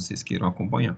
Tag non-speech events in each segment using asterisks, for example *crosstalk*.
vocês queiram acompanhar.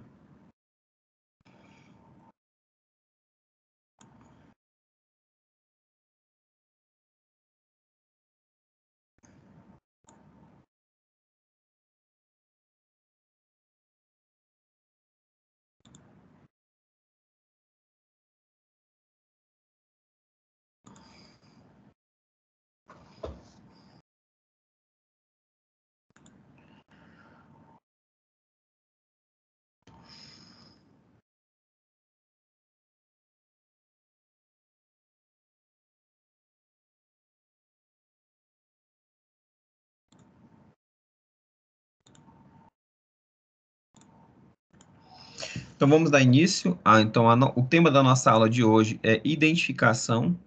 Então vamos dar início. A, então a o tema da nossa aula de hoje é identificação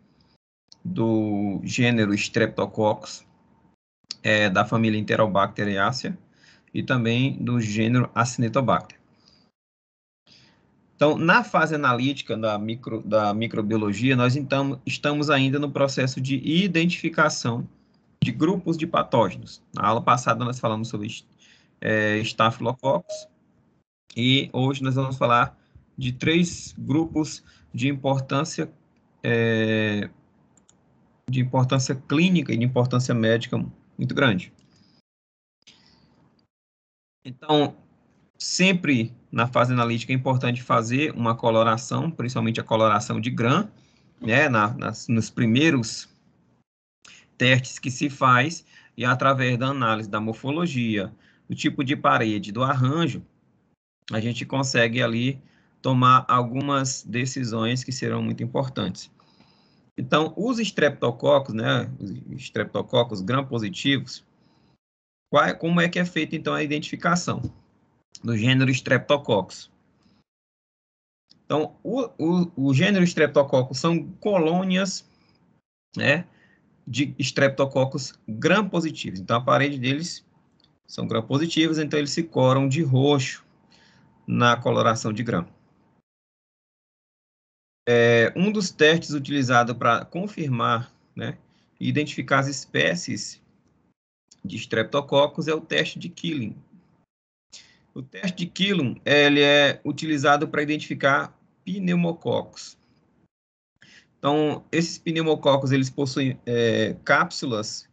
do gênero Streptococcus é, da família Enterobacteriaceae e também do gênero Acinetobacter. Então, na fase analítica da, micro, da microbiologia, nós então, estamos ainda no processo de identificação de grupos de patógenos. Na aula passada, nós falamos sobre é, estafilococcus, e hoje nós vamos falar de três grupos de importância é, de importância clínica e de importância médica muito grande. Então, sempre na fase analítica é importante fazer uma coloração, principalmente a coloração de GRAM, né, na, nas, nos primeiros testes que se faz, e através da análise da morfologia, do tipo de parede, do arranjo, a gente consegue ali tomar algumas decisões que serão muito importantes. Então, os estreptococos, né, os estreptococos gram-positivos, qual, é, como é que é feita, então, a identificação do gênero estreptococcus? Então, o, o, o gênero estreptococcus são colônias, né, de estreptococcus gram-positivos. Então, a parede deles são gram-positivos, então eles se coram de roxo, na coloração de grão. É, um dos testes utilizado para confirmar né, e identificar as espécies de streptococcus é o teste de Killing. O teste de Killing ele é utilizado para identificar pneumococos. Então, esses pneumococos eles possuem é, cápsulas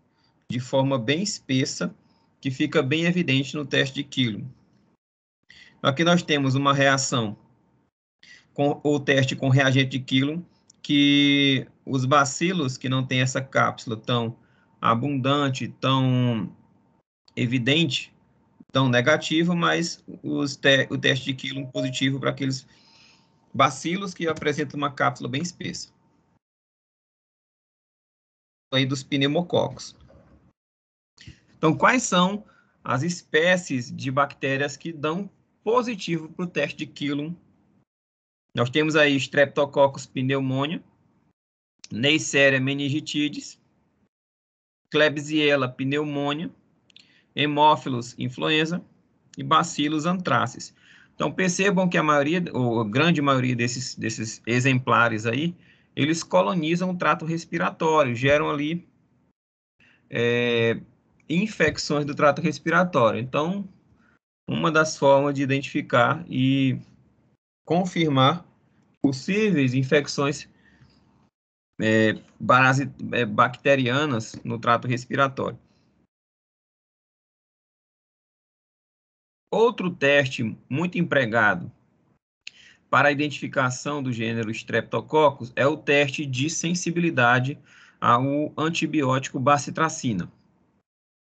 de forma bem espessa, que fica bem evidente no teste de Killing. Aqui nós temos uma reação com o teste com reagente de quilo, que os bacilos que não têm essa cápsula tão abundante, tão evidente, tão negativa, mas os te o teste de quilo positivo para aqueles bacilos que apresentam uma cápsula bem espessa. Aí dos pneumococos. Então, quais são as espécies de bactérias que dão positivo para o teste de kilo. Nós temos aí Streptococcus pneumonia, Neisseria meningitides, Klebsiella pneumonia, Hemófilos influenza e Bacillus anthracis. Então percebam que a maioria, ou a grande maioria desses, desses exemplares aí, eles colonizam o trato respiratório, geram ali é, infecções do trato respiratório. Então, uma das formas de identificar e confirmar possíveis infecções é, base, é, bacterianas no trato respiratório. Outro teste muito empregado para a identificação do gênero Streptococcus é o teste de sensibilidade ao antibiótico bacitracina.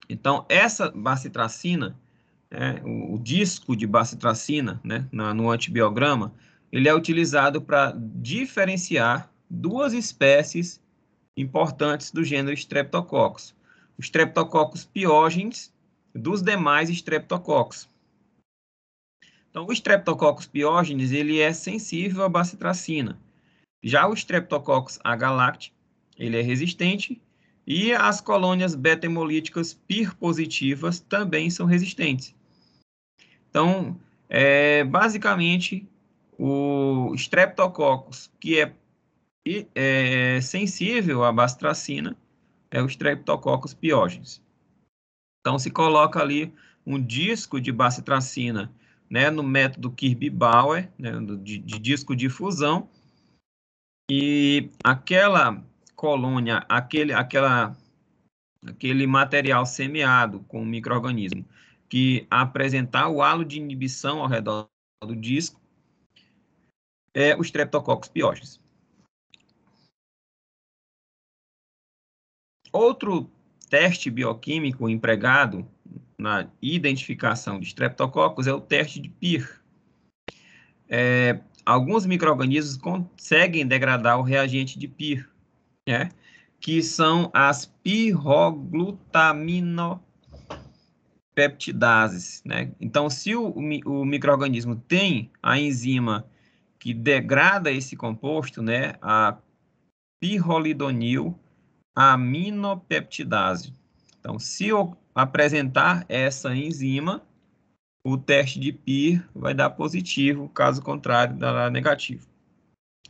Então, essa bacitracina né, o, o, disco de bacitracina, né, na, no antibiograma, ele é utilizado para diferenciar duas espécies importantes do gênero Streptococcus. O Streptococcus pyogenes dos demais Streptococcus. Então, o Streptococcus pyogenes, ele é sensível à bacitracina. Já o Streptococcus agalacti, ele é resistente e as colônias beta-hemolíticas PIR positivas também são resistentes. Então, é, basicamente, o Streptococcus, que é, é sensível à bastracina, é o Streptococcus pyogenes. Então, se coloca ali um disco de bacitracina né, no método Kirby-Bauer, né, de, de, disco de fusão, e aquela colônia, aquele, aquela, aquele material semeado com o microorganismo que apresentar o halo de inibição ao redor do disco é o Streptococcus pyogenes. Outro teste bioquímico empregado na identificação de Streptococcus é o teste de PIR. É, alguns micro-organismos conseguem degradar o reagente de PIR, né? que são as pirroglutaminoglicosinas peptidases. Né? Então, se o, o, microorganismo tem a enzima que degrada esse composto, né, a pirrolidonil aminopeptidase. Então, se eu apresentar essa enzima, o teste de PIR vai dar positivo, caso contrário, dará negativo.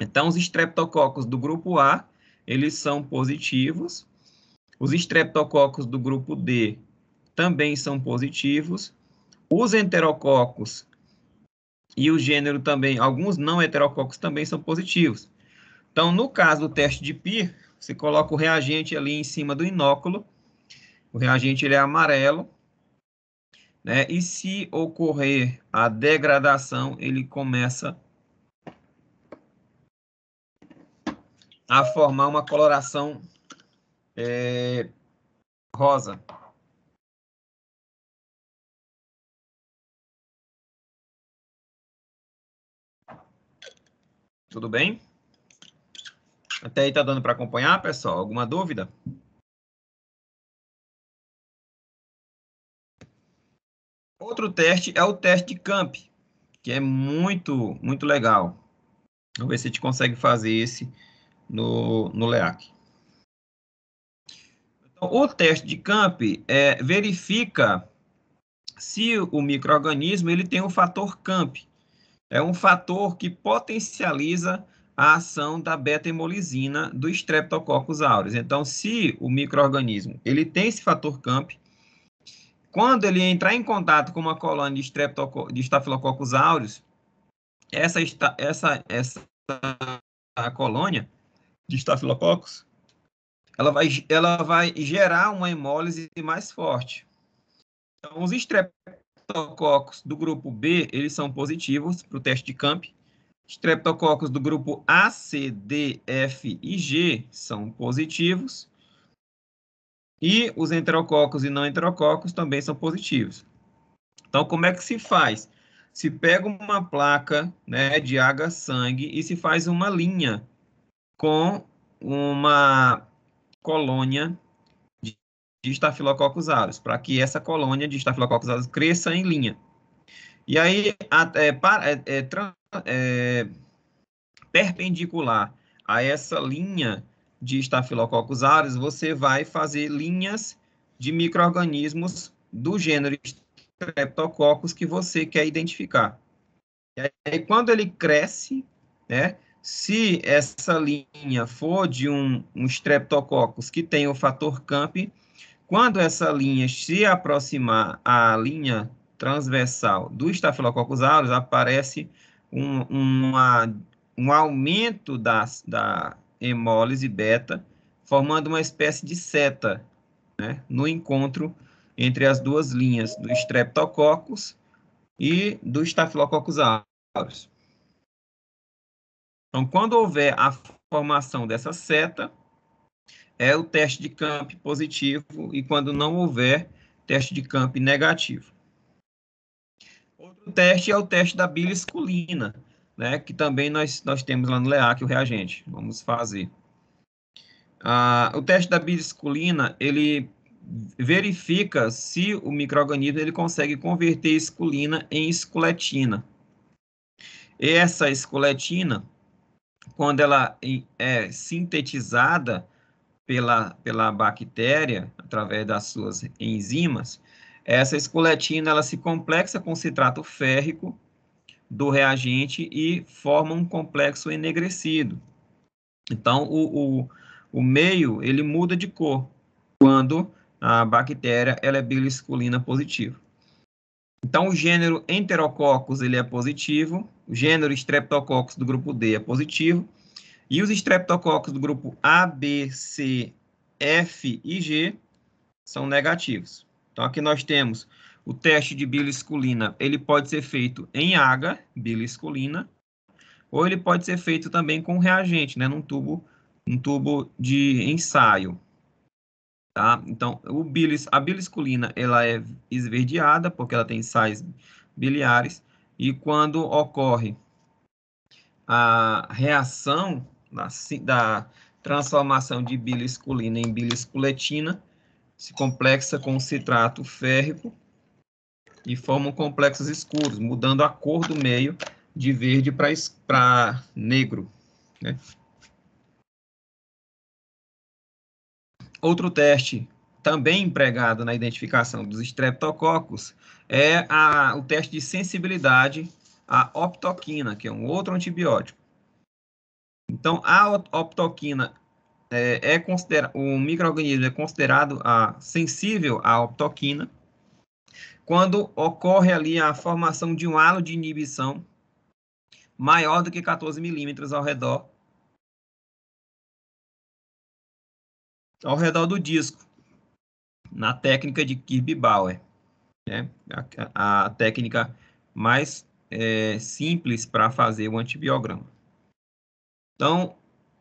Então, os estreptococos do grupo A, eles são positivos. Os estreptococos do grupo D, também são positivos. Os enterococos e o gênero também, alguns não heterococos também são positivos. Então, no caso do teste de PIR, você coloca o reagente ali em cima do inóculo, o reagente ele é amarelo, né? E se ocorrer a degradação, ele começa a formar uma coloração é, rosa. Tudo bem? Até aí tá dando para acompanhar, pessoal? Alguma dúvida? Outro teste é o teste de camp, que é muito, muito legal. Vamos ver se a gente consegue fazer esse no, no LEAC. Então, o teste de camp é, verifica se o microorganismo ele tem o fator camp é um fator que potencializa a ação da beta-hemolisina do Streptococcus aureus. Então, se o microorganismo ele tem esse fator CAMP, quando ele entrar em contato com uma colônia de, de Staphylococcus aureus, essa, essa, essa colônia de Staphylococcus, ela vai, ela vai gerar uma hemólise mais forte. Então, os Streptococcus estreptococos do grupo B, eles são positivos para o teste de Camp. Estreptococos do grupo A, C, D, F e G são positivos. E os enterococos e não enterococos também são positivos. Então, como é que se faz? Se pega uma placa né, de água sangue e se faz uma linha com uma colônia de Staphylococcus aureus, para que essa colônia de Staphylococcus aureus cresça em linha. E aí, a, é, para, é, é, é, perpendicular a essa linha de Staphylococcus aureus, você vai fazer linhas de micro-organismos do gênero Streptococcus que você quer identificar. E aí, quando ele cresce, né, se essa linha for de um, um Streptococcus que tem o fator CAMP, quando essa linha se aproximar à linha transversal do Staphylococcus aureus, aparece um, uma, um aumento da, da hemólise beta, formando uma espécie de seta né, no encontro entre as duas linhas do Streptococcus e do Staphylococcus aureus. Então, quando houver a formação dessa seta, é o teste de camp positivo e quando não houver, teste de camp negativo. Outro teste é o teste da bilisculina, né, que também nós, nós temos lá no LEAC o reagente. Vamos fazer. Ah, o teste da bilisculina, ele verifica se o microorganismo ele consegue converter esculina em esculetina. E essa esculetina, quando ela é sintetizada, pela, pela bactéria, através das suas enzimas, essa escoletina ela se complexa com citrato férrico do reagente e forma um complexo enegrecido. Então, o, o, o meio ele muda de cor quando a bactéria ela é bilisculina positiva. Então, o gênero Enterococcus ele é positivo, o gênero Streptococcus do grupo D é positivo, e os estreptococos do grupo A, B, C, F e G são negativos. Então, aqui nós temos o teste de bilisculina. Ele pode ser feito em água, bilisculina, ou ele pode ser feito também com reagente, né, num tubo, um tubo de ensaio. Tá? Então, o bilis, a bilisculina ela é esverdeada, porque ela tem sais biliares, e quando ocorre a reação da, da transformação de bilisculina em bilisculetina, se complexa com citrato férrico e formam complexos escuros, mudando a cor do meio de verde para negro. Né? Outro teste também empregado na identificação dos estreptococos é a, o teste de sensibilidade à optoquina, que é um outro antibiótico. Então, a optoquina é, é o microorganismo é considerado a, ah, sensível à optoquina quando ocorre ali a formação de um halo de inibição maior do que 14 milímetros ao redor ao redor do disco, na técnica de Kirby-Bauer, né? a, a, técnica mais é, simples para fazer o antibiograma. Então,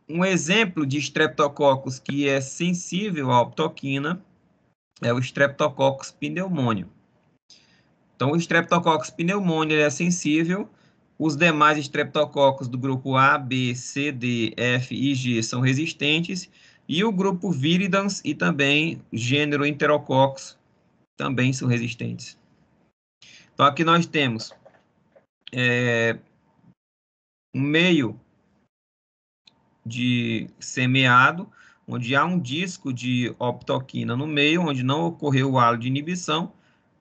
um exemplo de Streptococcus que é sensível à optoquina é o Streptococcus pneumônio. Então, o Streptococcus pneumônio é sensível, os demais Streptococcus do grupo A, B, C, D, F e G são resistentes, e o grupo Viridans e também gênero Enterococcus também são resistentes. Então, aqui nós temos é, um meio de semeado, onde há um disco de optoquina no meio, onde não ocorreu o halo de inibição,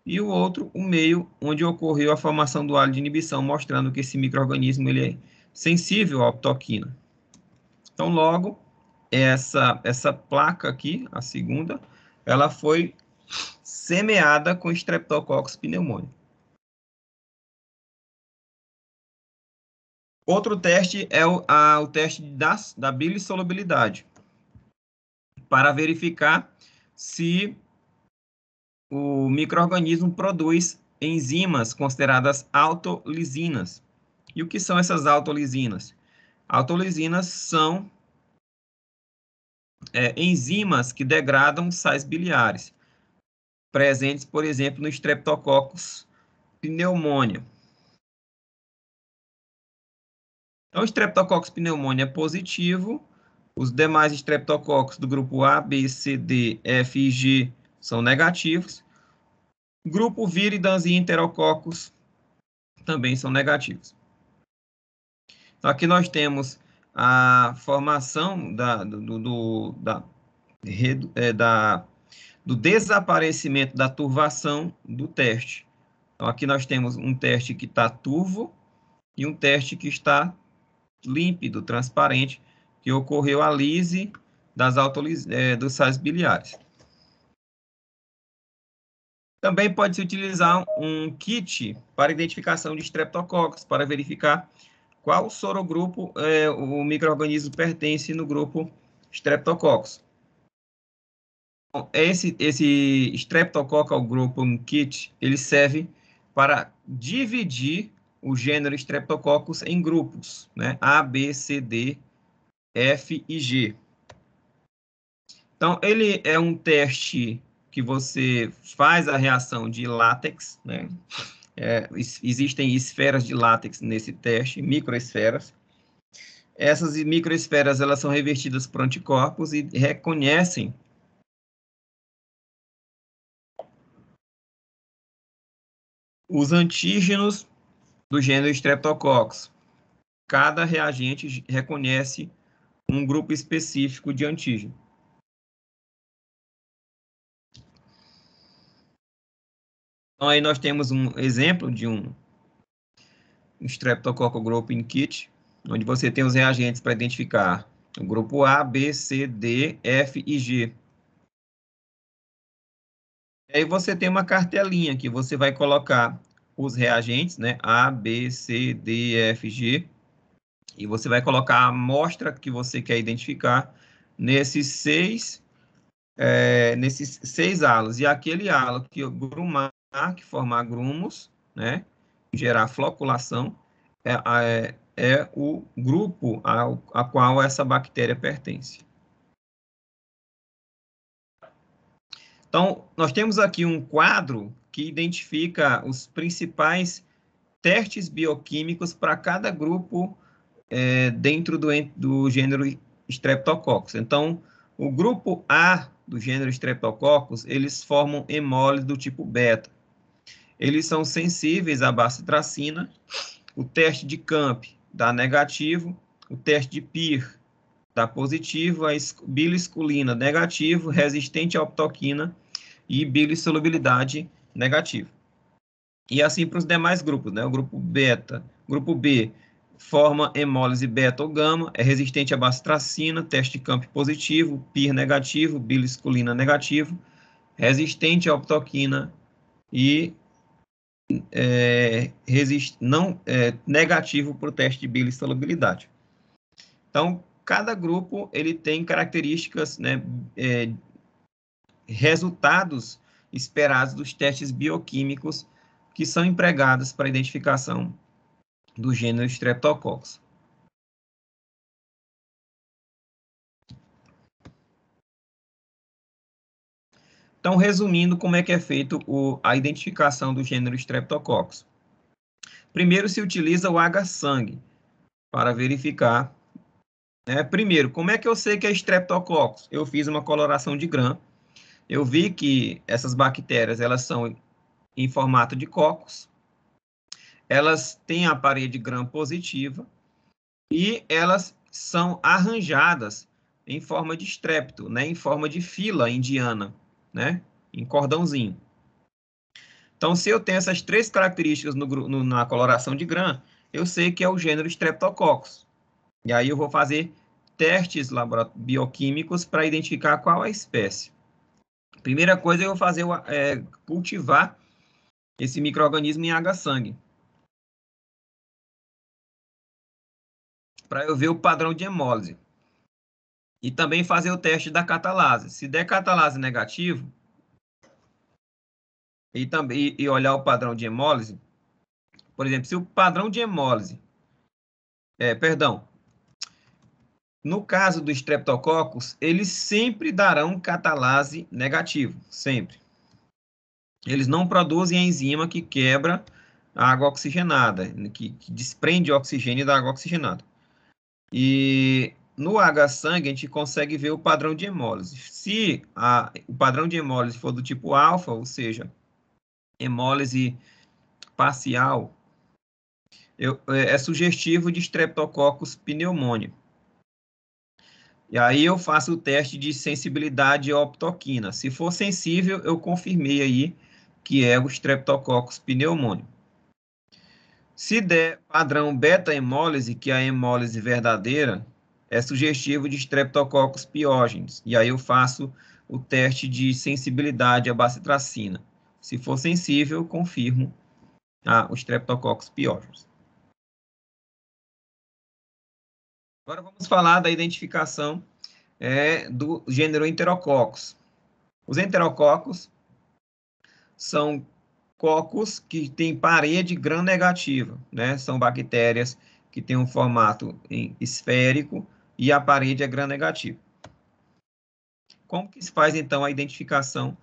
e o outro, o meio, onde ocorreu a formação do halo de inibição, mostrando que esse microorganismo ele é sensível à optoquina. Então, logo, essa, essa placa aqui, a segunda, ela foi semeada com Streptococcus pneumoniae. Outro teste é o, a, o teste da, da bilisolubilidade, para verificar se o microorganismo produz enzimas consideradas autolisinas. E o que são essas autolisinas? Autolisinas são é, enzimas que degradam sais biliares, presentes, por exemplo, no streptococcus pneumônia. Então, o Streptococcus pneumoniae é positivo, os demais estreptococcus do grupo A, B, C, D, F e G são negativos. Grupo viridans e enterococcus também são negativos. Então, aqui nós temos a formação da, do, do, da, é, da, do desaparecimento da turvação do teste. Então, aqui nós temos um teste que está turvo e um teste que está límpido, transparente, que ocorreu a lise das é, dos sais biliares. Também pode-se utilizar um kit para identificação de streptococcus, para verificar qual sorogrupo é, o microorganismo pertence no grupo streptococcus. Esse, esse streptococcal grupo kit, ele serve para dividir o gênero Streptococcus em grupos, né? A, B, C, D, F e G. Então, ele é um teste que você faz a reação de látex, né? É, existem esferas de látex nesse teste, microesferas. Essas microesferas elas são revertidas por anticorpos e reconhecem os antígenos do gênero Streptococcus. Cada reagente reconhece um grupo específico de antígeno. Então, aí nós temos um exemplo de um Streptococcus Grouping Kit, onde você tem os reagentes para identificar o grupo A, B, C, D, F e G. Aí você tem uma cartelinha que você vai colocar os reagentes, né? A, B, C, D, E, F, G. E você vai colocar a amostra que você quer identificar nesses seis, é, nesses seis halos. E aquele halo que grumar, que formar grumos, né? Gerar floculação, é, é, é o grupo ao, a qual essa bactéria pertence. Então, nós temos aqui um quadro que identifica os principais testes bioquímicos para cada grupo é, dentro do, do gênero Streptococcus. Então, o grupo A do gênero Streptococcus, eles formam hemólise do tipo beta. Eles são sensíveis à bacitracina. O teste de CAMP dá negativo, o teste de PIR dá positivo, a bilisculina negativo, resistente à optoquina e bilissolubilidade negativa negativo. E assim para os demais grupos, né? O grupo beta, grupo B, forma hemólise beta ou gama, é resistente à bacitracina, teste de campo positivo, PIR negativo, bilisculina negativo, resistente à optoquina e é, resist, não é, negativo para o teste de bilisolubilidade. Então, cada grupo ele tem características, né, é, resultados esperados dos testes bioquímicos que são empregados para a identificação do gênero Streptococcus. Então, resumindo como é que é feito o, a identificação do gênero Streptococcus. Primeiro se utiliza o H-sangue para verificar. Né? Primeiro, como é que eu sei que é Streptococcus? Eu fiz uma coloração de Gram eu vi que essas bactérias elas são em formato de cocos, elas têm a parede gram positiva e elas são arranjadas em forma de estrépito, né, em forma de fila indiana, né, em cordãozinho. Então, se eu tenho essas três características no, no, na coloração de gram, eu sei que é o gênero Streptococcus. E aí eu vou fazer testes bioquímicos para identificar qual é a espécie. Primeira coisa é eu vou fazer é cultivar esse microorganismo em água-sangue. Para eu ver o padrão de hemólise. E também fazer o teste da catalase. Se der catalase negativo, e também e olhar o padrão de hemólise, por exemplo, se o padrão de hemólise, é, perdão, no caso do Streptococcus, eles sempre darão catalase negativo, sempre. Eles não produzem a enzima que quebra a água oxigenada, que, que desprende o oxigênio da água oxigenada. E no H-sangue, a gente consegue ver o padrão de hemólise. Se a, o padrão de hemólise for do tipo alfa, ou seja, hemólise parcial, eu, é, é sugestivo de Streptococcus pneumoniae. E aí eu faço o teste de sensibilidade à optoquina. Se for sensível, eu confirmei aí que é o Streptococcus pneumônio. Se der padrão beta-hemólise, que é a hemólise verdadeira, é sugestivo de Streptococcus piógenes. E aí eu faço o teste de sensibilidade à bacitracina. Se for sensível, confirmo ah, o Streptococcus piógenes. Agora vamos falar da identificação é, do gênero enterococos. Os enterococos são cocos que têm parede gram-negativa, né? São bactérias que têm um formato esférico e a parede é gram-negativa. Como que se faz, então, a identificação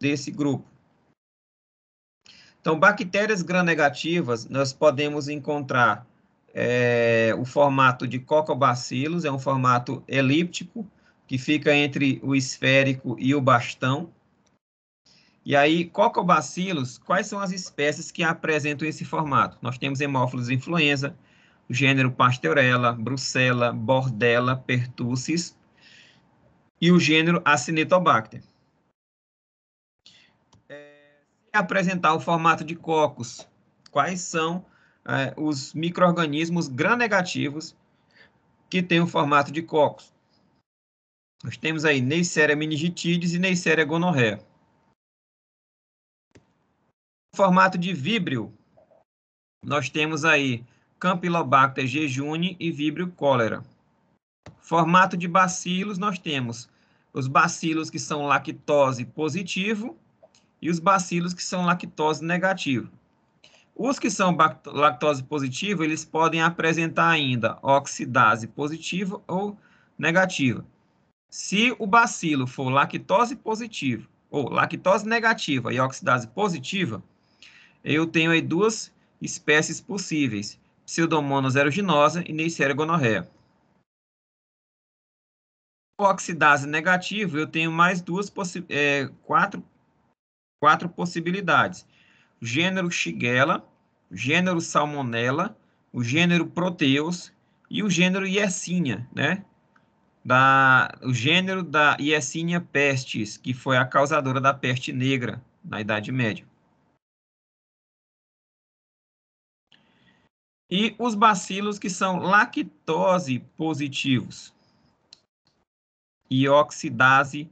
desse grupo? Então, bactérias gram-negativas, nós podemos encontrar é, o formato de cocobacilos, é um formato elíptico, que fica entre o esférico e o bastão. E aí, cocobacilos, quais são as espécies que apresentam esse formato? Nós temos hemófilos influenza, o gênero Pasteurella, Brucella, Bordella, Pertussis e o gênero Acinetobacter. É, apresentar o formato de cocos, quais são é, os micro-organismos gram-negativos que têm o formato de cocos. Nós temos aí Neisseria meningitidis e Neisseria gonorrhea. Formato de víbrio, nós temos aí Campylobacter jejuni e Vibrio cólera. Formato de bacilos, nós temos os bacilos que são lactose positivo e os bacilos que são lactose negativo. Os que são lactose positiva, eles podem apresentar ainda oxidase positiva ou negativa. Se o bacilo for lactose positivo ou lactose negativa e oxidase positiva, eu tenho aí duas espécies possíveis, pseudomonas aeruginosa e neisseria gonorreia. Oxidase negativa, eu tenho mais duas, é, quatro, quatro possibilidades gênero Shigella, o gênero Salmonella, o gênero Proteus e o gênero Yersinia, né? Da, o gênero da Yersinia pestis, que foi a causadora da peste negra na Idade Média. E os bacilos que são lactose positivos e oxidase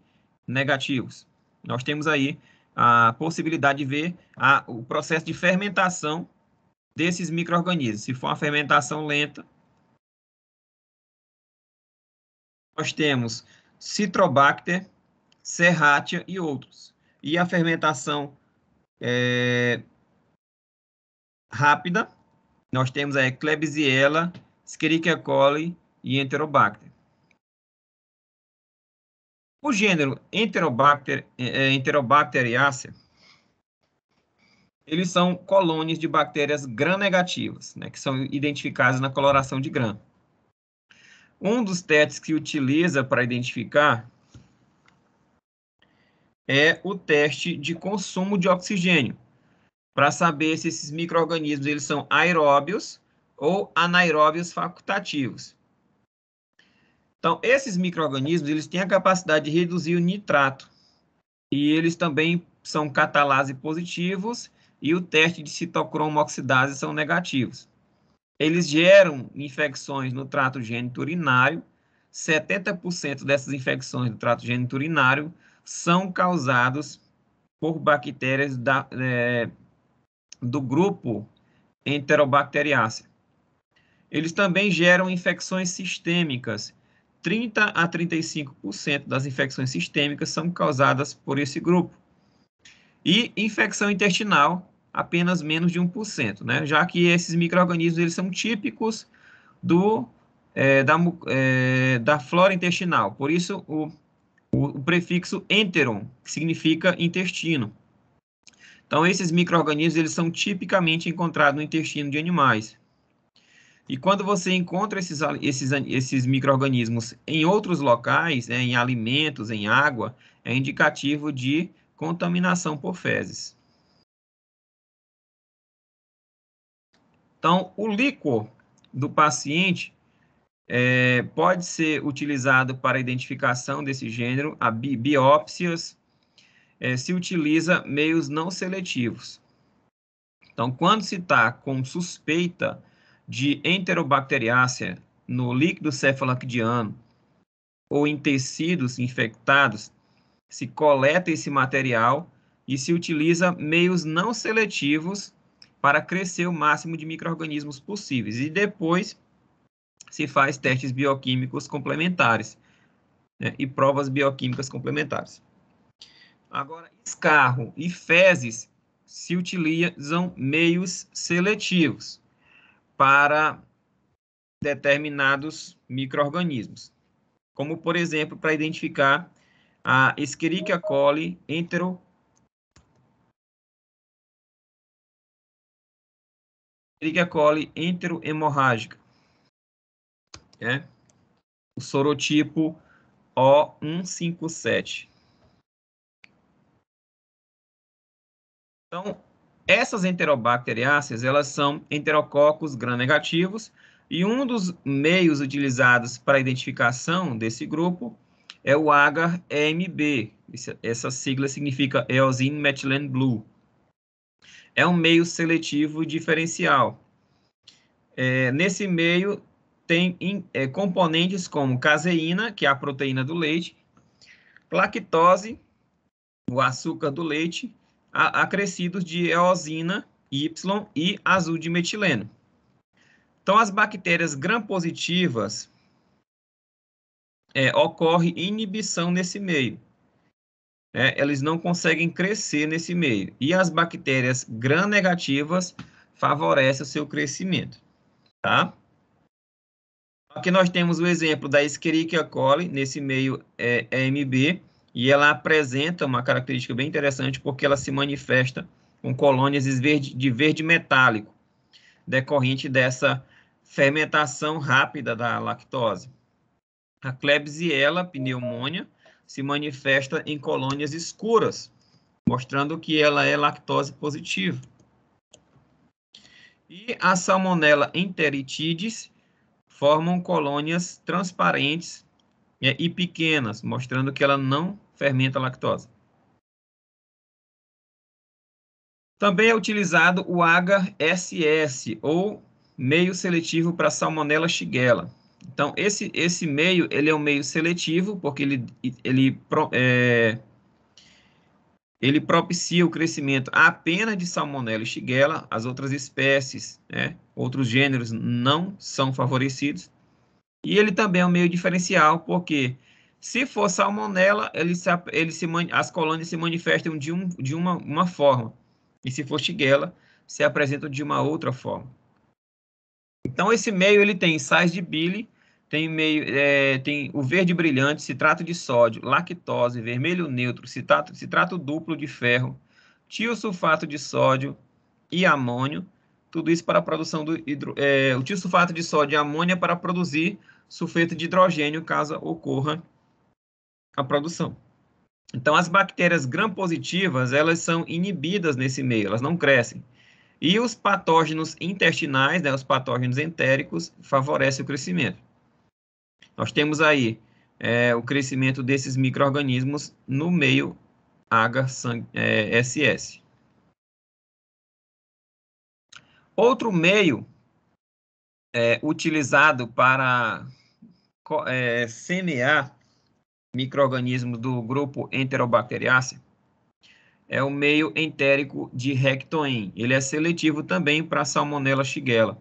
negativos. Nós temos aí a possibilidade de ver a, o processo de fermentação desses micro-organismos. Se for uma fermentação lenta, nós temos Citrobacter, Serratia e outros. E a fermentação é, rápida, nós temos a Klebsiella, Escherichia coli e Enterobacter. O gênero Enterobacter, é, é, Enterobacteriaceae, eles são colônias de bactérias gram-negativas, né, que são identificadas na coloração de gram. Um dos testes que utiliza para identificar é o teste de consumo de oxigênio, para saber se esses micro-organismos são aeróbios ou anaeróbios facultativos. Então, esses micro-organismos, eles têm a capacidade de reduzir o nitrato. E eles também são catalase positivos e o teste de citocromo oxidase são negativos. Eles geram infecções no trato urinário. 70% dessas infecções do trato urinário são causadas por bactérias da, é, do grupo Enterobacteriaceae. Eles também geram infecções sistêmicas 30 a 35% das infecções sistêmicas são causadas por esse grupo. E infecção intestinal, apenas menos de 1%, né? Já que esses micro-organismos, eles são típicos do, é, da, é, da flora intestinal. Por isso, o, o, o prefixo enteron, que significa intestino. Então, esses micro-organismos, eles são tipicamente encontrados no intestino de animais. E quando você encontra esses, esses, esses micro-organismos em outros locais, né, em alimentos, em água, é indicativo de contaminação por fezes. Então, o líquor do paciente é, pode ser utilizado para identificação desse gênero, a bi biópsias, é, se utiliza meios não seletivos. Então, quando se está com suspeita de enterobacteriácea no líquido cefalactiano ou em tecidos infectados, se coleta esse material e se utiliza meios não seletivos para crescer o máximo de microrganismos possíveis e depois se faz testes bioquímicos complementares né, e provas bioquímicas complementares. Agora, escarro e fezes se utilizam meios seletivos para determinados micro-organismos, como por exemplo para identificar a Escherichia coli entero Escherichia coli enterohemorrágica, né? O sorotipo O157. Então, essas enterobacteriáceas, elas são enterococos gram-negativos, e um dos meios utilizados para a identificação desse grupo é o agar-EMB. Essa sigla significa Eosin Methylene Blue. É um meio seletivo diferencial. É, nesse meio tem in, é, componentes como caseína, que é a proteína do leite, lactose, o açúcar do leite, acrescidos de eosina Y e azul de metileno. Então, as bactérias gram-positivas é, ocorre inibição nesse meio. Né? Eles não conseguem crescer nesse meio. E as bactérias gram-negativas favorecem o seu crescimento. Tá? Aqui nós temos o exemplo da Escherichia coli, nesse meio é, EMB, e ela apresenta uma característica bem interessante porque ela se manifesta com colônias de verde metálico, decorrente dessa fermentação rápida da lactose. A Klebsiella pneumônia se manifesta em colônias escuras, mostrando que ela é lactose positiva. E a Salmonella enteritidis formam colônias transparentes é, e pequenas, mostrando que ela não fermenta a lactose. Também é utilizado o HSS, ou meio seletivo para Salmonella shigella. Então, esse, esse meio, ele é um meio seletivo, porque ele, ele, é, ele propicia o crescimento apenas de Salmonella e shigella, as outras espécies, né, outros gêneros não são favorecidos, e ele também é um meio diferencial, porque se for salmonela, ele se, ele se, as colônias se manifestam de, um, de uma, uma forma. E se for shigella, se apresentam de uma outra forma. Então, esse meio ele tem sais de bile, tem, meio, é, tem o verde brilhante, citrato de sódio, lactose, vermelho neutro, citrato, citrato duplo de ferro, tiosulfato de sódio e amônio, tudo isso para a produção do hidro, é, o sulfato de sódio e amônia para produzir sulfeto de hidrogênio, caso ocorra a produção. Então, as bactérias gram-positivas, elas são inibidas nesse meio, elas não crescem. E os patógenos intestinais, né, os patógenos entéricos, favorecem o crescimento. Nós temos aí é, o crescimento desses micro-organismos no meio agar é, ss Outro meio é, utilizado para é, semear microorganismos do grupo Enterobacteriaceae é o meio entérico de Rectoen. Ele é seletivo também para Salmonella shigella.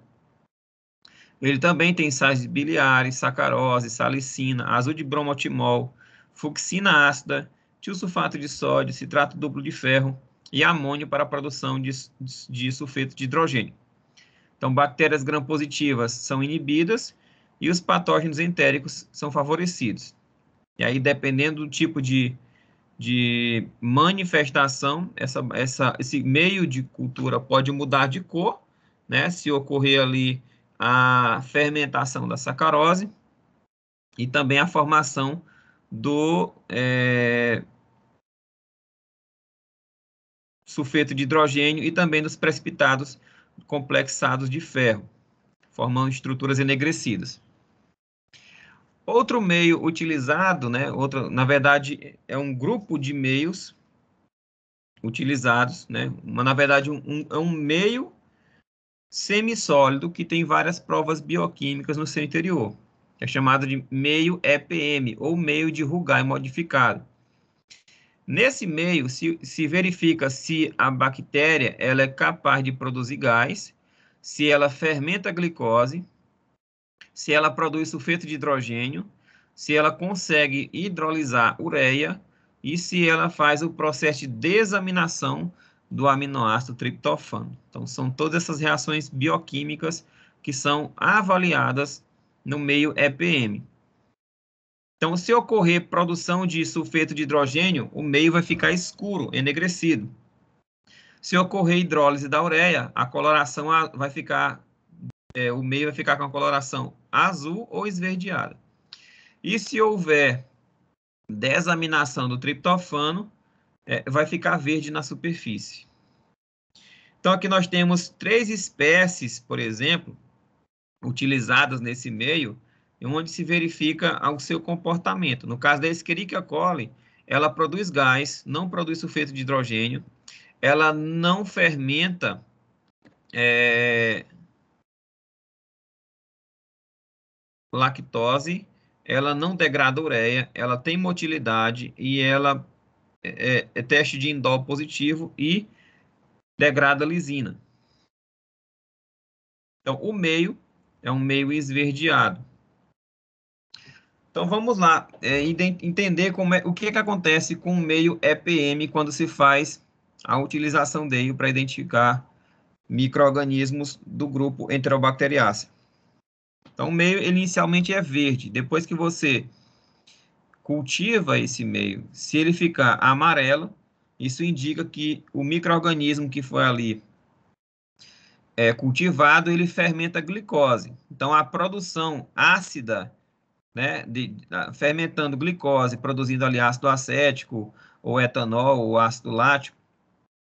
Ele também tem sais biliares, sacarose, salicina, azul de bromotimol, fuxina ácida, tiosulfato de sódio, citrato duplo de ferro e amônio para a produção de, de, de sulfeto de hidrogênio. Então, bactérias gram-positivas são inibidas e os patógenos entéricos são favorecidos. E aí, dependendo do tipo de, de manifestação, essa, essa, esse meio de cultura pode mudar de cor, né? Se ocorrer ali a fermentação da sacarose e também a formação do é, sulfeto de hidrogênio e também dos precipitados complexados de ferro, formando estruturas enegrecidas. Outro meio utilizado, né, outro, na verdade, é um grupo de meios utilizados, né, uma, na verdade, um, um, é um meio semissólido que tem várias provas bioquímicas no seu interior. É chamado de meio EPM, ou meio de Rugai modificado. Nesse meio, se, se verifica se a bactéria ela é capaz de produzir gás, se ela fermenta a glicose, se ela produz sulfeto de hidrogênio, se ela consegue hidrolisar ureia e se ela faz o processo de desaminação do aminoácido triptofano. Então, são todas essas reações bioquímicas que são avaliadas no meio EPM. Então, se ocorrer produção de sulfeto de hidrogênio, o meio vai ficar escuro, enegrecido. Se ocorrer hidrólise da ureia, a coloração vai ficar, é, o meio vai ficar com a coloração azul ou esverdeada. E se houver desaminação do triptofano, é, vai ficar verde na superfície. Então, aqui nós temos três espécies, por exemplo, utilizadas nesse meio, onde se verifica o seu comportamento. No caso da Escherichia coli, ela produz gás, não produz sulfeto de hidrogênio, ela não fermenta é, lactose, ela não degrada ureia, ela tem motilidade e ela é, é, é teste de indol positivo e degrada lisina. Então, o meio é um meio esverdeado. Então vamos lá, é, entender como é, o que, é que acontece com o meio EPM quando se faz a utilização dele para identificar micro-organismos do grupo Enterobacteriaceae. Então o meio ele inicialmente é verde, depois que você cultiva esse meio, se ele ficar amarelo, isso indica que o microorganismo que foi ali é, cultivado, ele fermenta a glicose. Então, a produção ácida né, de, ah, fermentando glicose, produzindo ali ácido acético, ou etanol, ou ácido lático,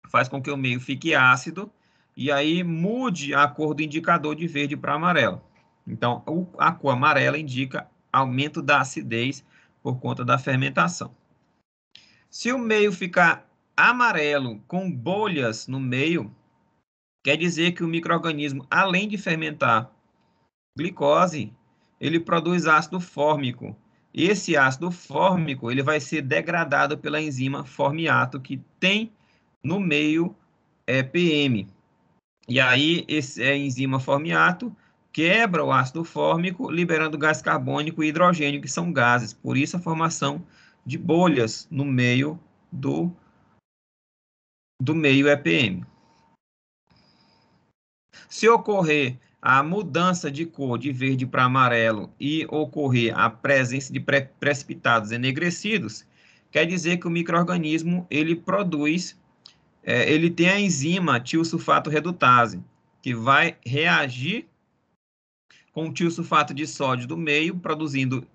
faz com que o meio fique ácido e aí mude a cor do indicador de verde para amarelo. Então, a cor amarela indica aumento da acidez por conta da fermentação. Se o meio ficar amarelo com bolhas no meio, quer dizer que o microorganismo, além de fermentar glicose, ele produz ácido fórmico. esse ácido fórmico ele vai ser degradado pela enzima formiato que tem no meio é, PM. E aí esse é enzima formiato quebra o ácido fórmico, liberando gás carbônico e hidrogênio, que são gases. Por isso a formação de bolhas no meio do, do meio EPM. Se ocorrer a mudança de cor de verde para amarelo e ocorrer a presença de pre precipitados enegrecidos, quer dizer que o microorganismo ele produz, é, ele tem a enzima tiosulfato redutase, que vai reagir com o tiosulfato de sódio do meio, produzindo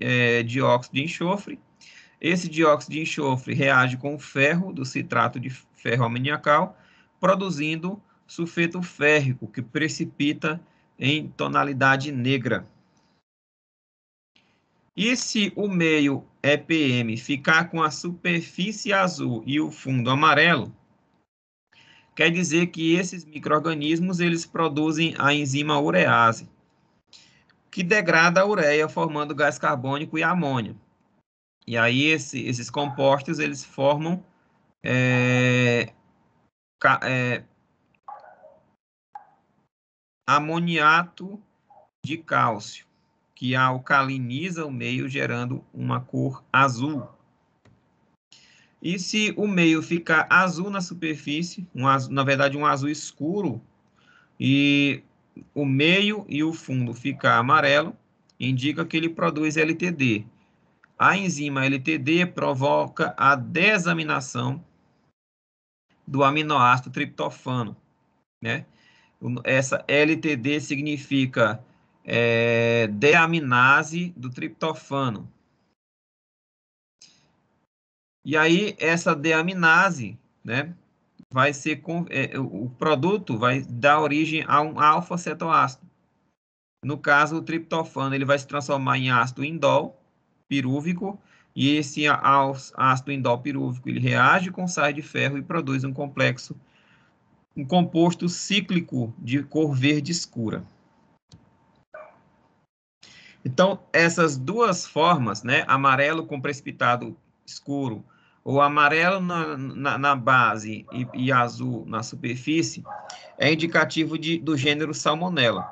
é, dióxido de enxofre. Esse dióxido de enxofre reage com o ferro, do citrato de ferro amoniacal, produzindo sulfeto férrico, que precipita em tonalidade negra. E se o meio EPM ficar com a superfície azul e o fundo amarelo, quer dizer que esses micro eles produzem a enzima urease, que degrada a ureia formando gás carbônico e amônia. E aí esse, esses compostos eles formam é, é, amoniato de cálcio, que alcaliniza o meio, gerando uma cor azul. E se o meio ficar azul na superfície, um azul, na verdade um azul escuro, e o meio e o fundo ficar amarelo, indica que ele produz LTD. A enzima LTD provoca a desaminação do aminoácido triptofano, né? Essa LTD significa é, deaminase do triptofano. E aí, essa deaminase, né, vai ser, é, o produto vai dar origem a um alfa-cetoácido. No caso, o triptofano, ele vai se transformar em ácido indol, pirúvico, e esse ácido indol pirúvico, ele reage com sais de ferro e produz um complexo um composto cíclico de cor verde escura. Então, essas duas formas, né, amarelo com precipitado escuro, ou amarelo na, na, na base e, e, azul na superfície, é indicativo de, do gênero salmonella.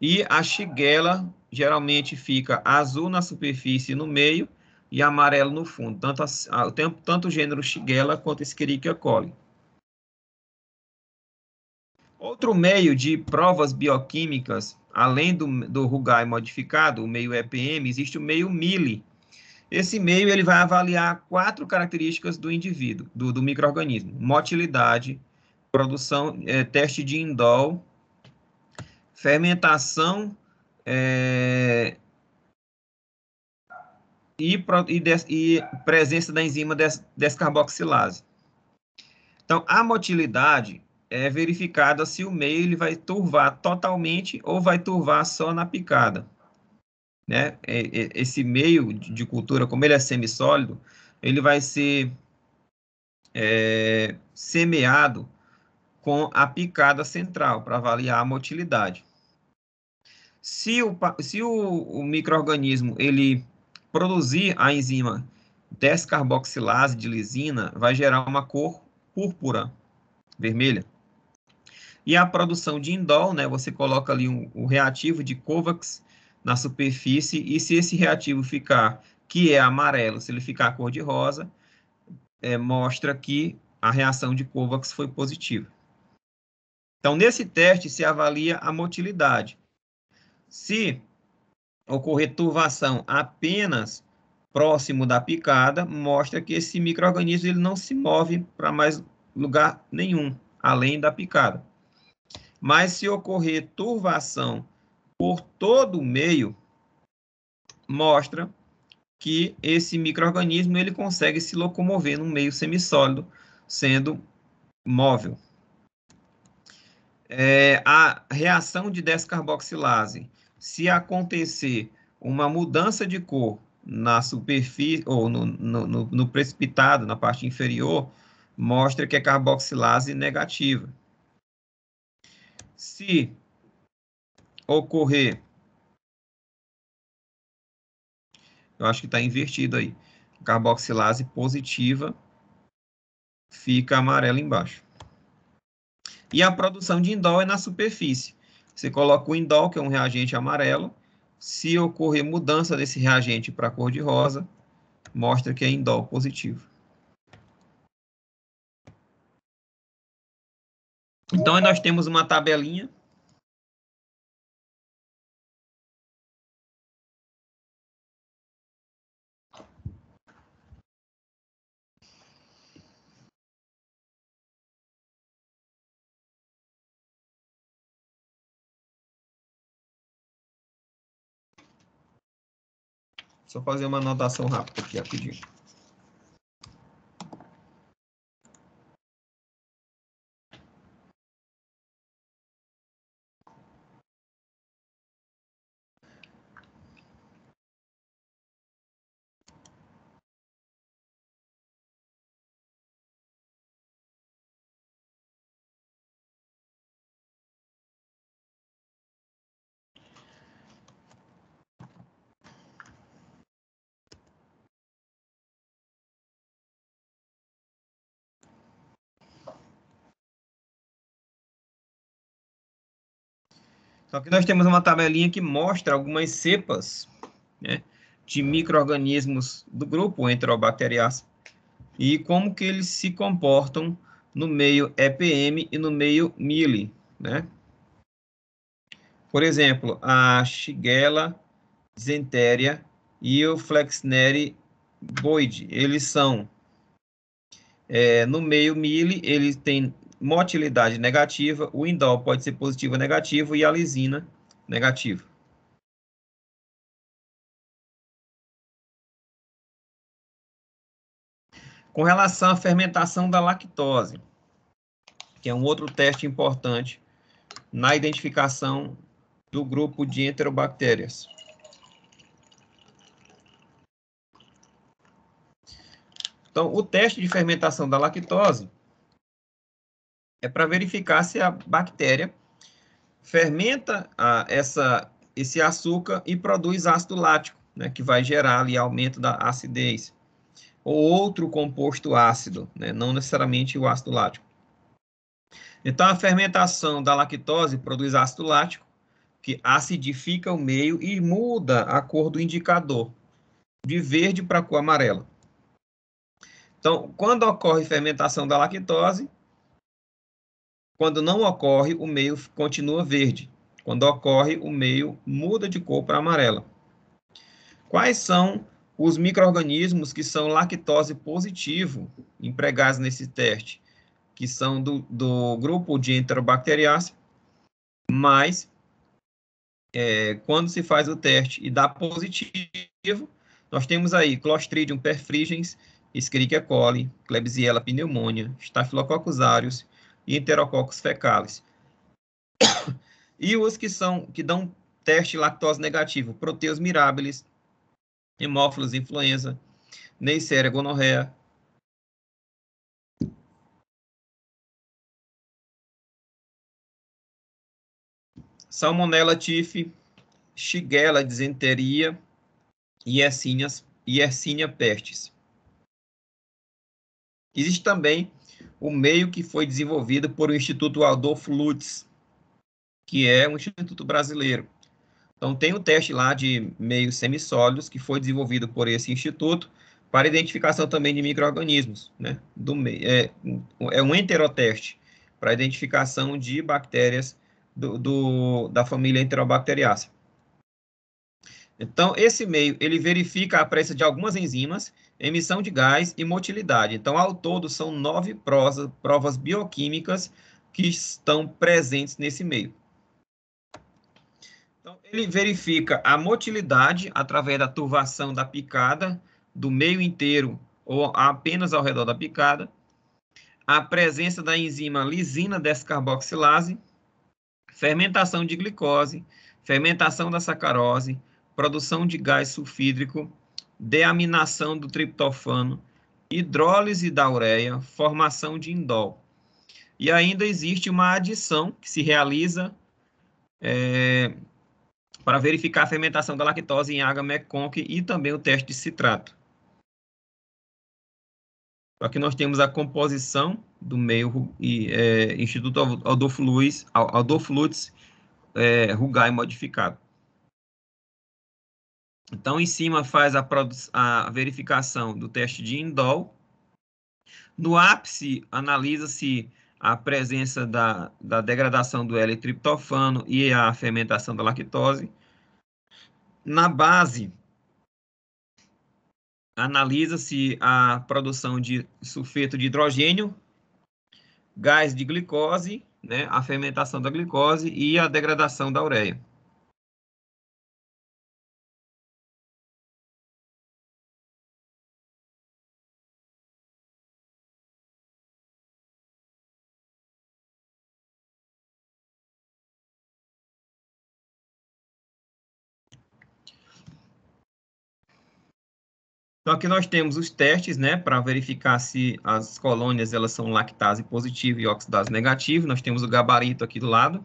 E a shigella geralmente fica azul na superfície no meio e amarelo no fundo, tanto, a, tanto o gênero shigella quanto escherichia coli. Outro meio de provas bioquímicas, além do, do RUGAI modificado, o meio EPM, existe o meio MILI. Esse meio ele vai avaliar quatro características do indivíduo, do, do microorganismo: motilidade, produção, é, teste de indol, fermentação é, e, e, des, e, presença da enzima des, descarboxilase. Então, a motilidade é verificada se o meio ele vai turvar totalmente ou vai turvar só na picada. Né? É, é, esse meio de cultura, como ele é semissólido, ele vai ser é, semeado com a picada central para avaliar a motilidade. Se o, se o, o microorganismo ele produzir a enzima descarboxilase de lisina, vai gerar uma cor púrpura, vermelha. E a produção de indol, né, você coloca ali um, um reativo de Kovacs na superfície, e se esse reativo ficar, que é amarelo, se ele ficar cor de rosa, é, mostra que a reação de Kovacs foi positiva. Então, nesse teste, se avalia a motilidade. Se ocorrer turvação apenas próximo da picada, mostra que esse microorganismo ele não se move para mais lugar nenhum, além da picada. Mas se ocorrer turvação por todo o meio, mostra que esse microorganismo ele consegue se locomover no meio semissólido, sendo móvel. É, a reação de descarboxilase, se acontecer uma mudança de cor na superfície ou no, no, no precipitado, na parte inferior, mostra que é carboxilase negativa se ocorrer. Eu acho que está invertido aí. Carboxilase positiva fica amarela embaixo. E a produção de indol é na superfície. Você coloca o indol, que é um reagente amarelo. Se ocorrer mudança desse reagente para cor de rosa, mostra que é indol positivo. Então, uhum. nós temos uma tabelinha Só fazer uma anotação rápida aqui, rapidinho. aqui nós temos uma tabelinha que mostra algumas cepas né, de micro-organismos do grupo Enterobacteriaceae e como que eles se comportam no meio EPM e no meio mili, né? Por exemplo, a Shigella disenteria e o Flexneri boide, eles são é, no meio mili, eles têm motilidade negativa, o indol pode ser positivo ou negativo e a lisina negativa. Com relação à fermentação da lactose, que é um outro teste importante na identificação do grupo de enterobactérias. Então, o teste de fermentação da lactose é para verificar se a bactéria fermenta a, ah, essa, esse açúcar e produz ácido lático, né, que vai gerar ali aumento da acidez. Ou outro composto ácido, né, não necessariamente o ácido lático. Então, a fermentação da lactose produz ácido lático, que acidifica o meio e muda a cor do indicador, de verde para cor amarela. Então, quando ocorre fermentação da lactose, quando não ocorre, o meio continua verde. Quando ocorre, o meio muda de cor para amarela. Quais são os micro-organismos que são lactose positivo empregados nesse teste? Que são do, do grupo de enterobacteriácea, mas é, quando se faz o teste e dá positivo, nós temos aí Clostridium perfrigens, Escherichia coli, Klebsiella pneumonia, Staphylococcus aureus e enterococcus fecalis. *coughs* E os que são que dão teste lactose negativo, proteus mirabilis, hemófilos influenza, Neisseria gonorreia, Salmonella tif, Shigella disenteria e Yersinia pestis. Existe também o meio que foi desenvolvido por o Instituto Adolfo Lutz, que é um instituto brasileiro. Então, tem um teste lá de meios semissólidos que foi desenvolvido por esse instituto para identificação também de micro-organismos. Né? Do, é, é um enteroteste para identificação de bactérias do, do, da família enterobacteriácea. Então, esse meio, ele verifica a presença de algumas enzimas, emissão de gás e motilidade. Então, ao todo, são nove provas, provas bioquímicas que estão presentes nesse meio. Então, ele verifica a motilidade através da turvação da picada, do meio inteiro ou apenas ao redor da picada, a presença da enzima lisina descarboxilase, fermentação de glicose, fermentação da sacarose, produção de gás sulfídrico, deaminação do triptofano, hidrólise da ureia, formação de indol. E ainda existe uma adição que se realiza é, para verificar a fermentação da lactose em água MECONC e também o teste de citrato. Aqui nós temos a composição do meio e, é, Instituto Adolfo, Luiz, Adolfo Lutz é, Rugai modificado. Então, em cima faz a, a verificação do teste de indol. No ápice, analisa-se a presença da, da degradação do L-triptofano e a fermentação da lactose. Na base, analisa-se a produção de sulfeto de hidrogênio, gás de glicose, né, a fermentação da glicose e a degradação da ureia. Então, aqui nós temos os testes, né, para verificar se as colônias elas são lactase positiva e oxidase negativa. Nós temos o gabarito aqui do lado.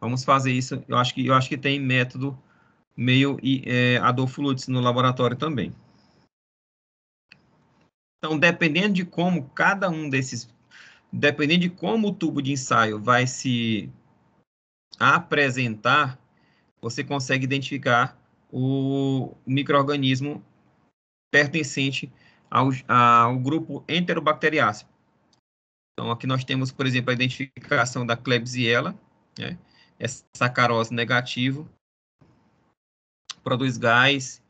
Vamos fazer isso. Eu acho que, eu acho que tem método meio e é, Adolfo Lutz no laboratório também. Então, dependendo de como cada um desses, dependendo de como o tubo de ensaio vai se apresentar, você consegue identificar o microorganismo pertencente ao, ao grupo Enterobacteriaceae. Então, aqui nós temos, por exemplo, a identificação da Klebsiella, né? É sacarose negativo, produz gás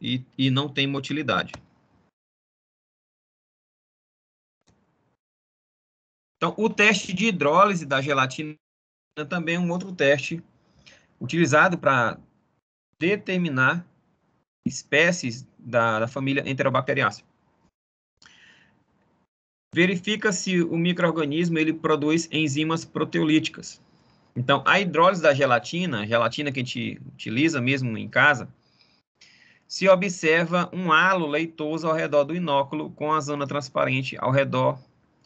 e, e não tem motilidade. Então, o teste de hidrólise da gelatina é também um outro teste utilizado para determinar espécies da, da família Enterobacteriaceae. Verifica se o microorganismo ele produz enzimas proteolíticas. Então, a hidrólise da gelatina, gelatina que a gente utiliza mesmo em casa, se observa um halo leitoso ao redor do inóculo com a zona transparente ao redor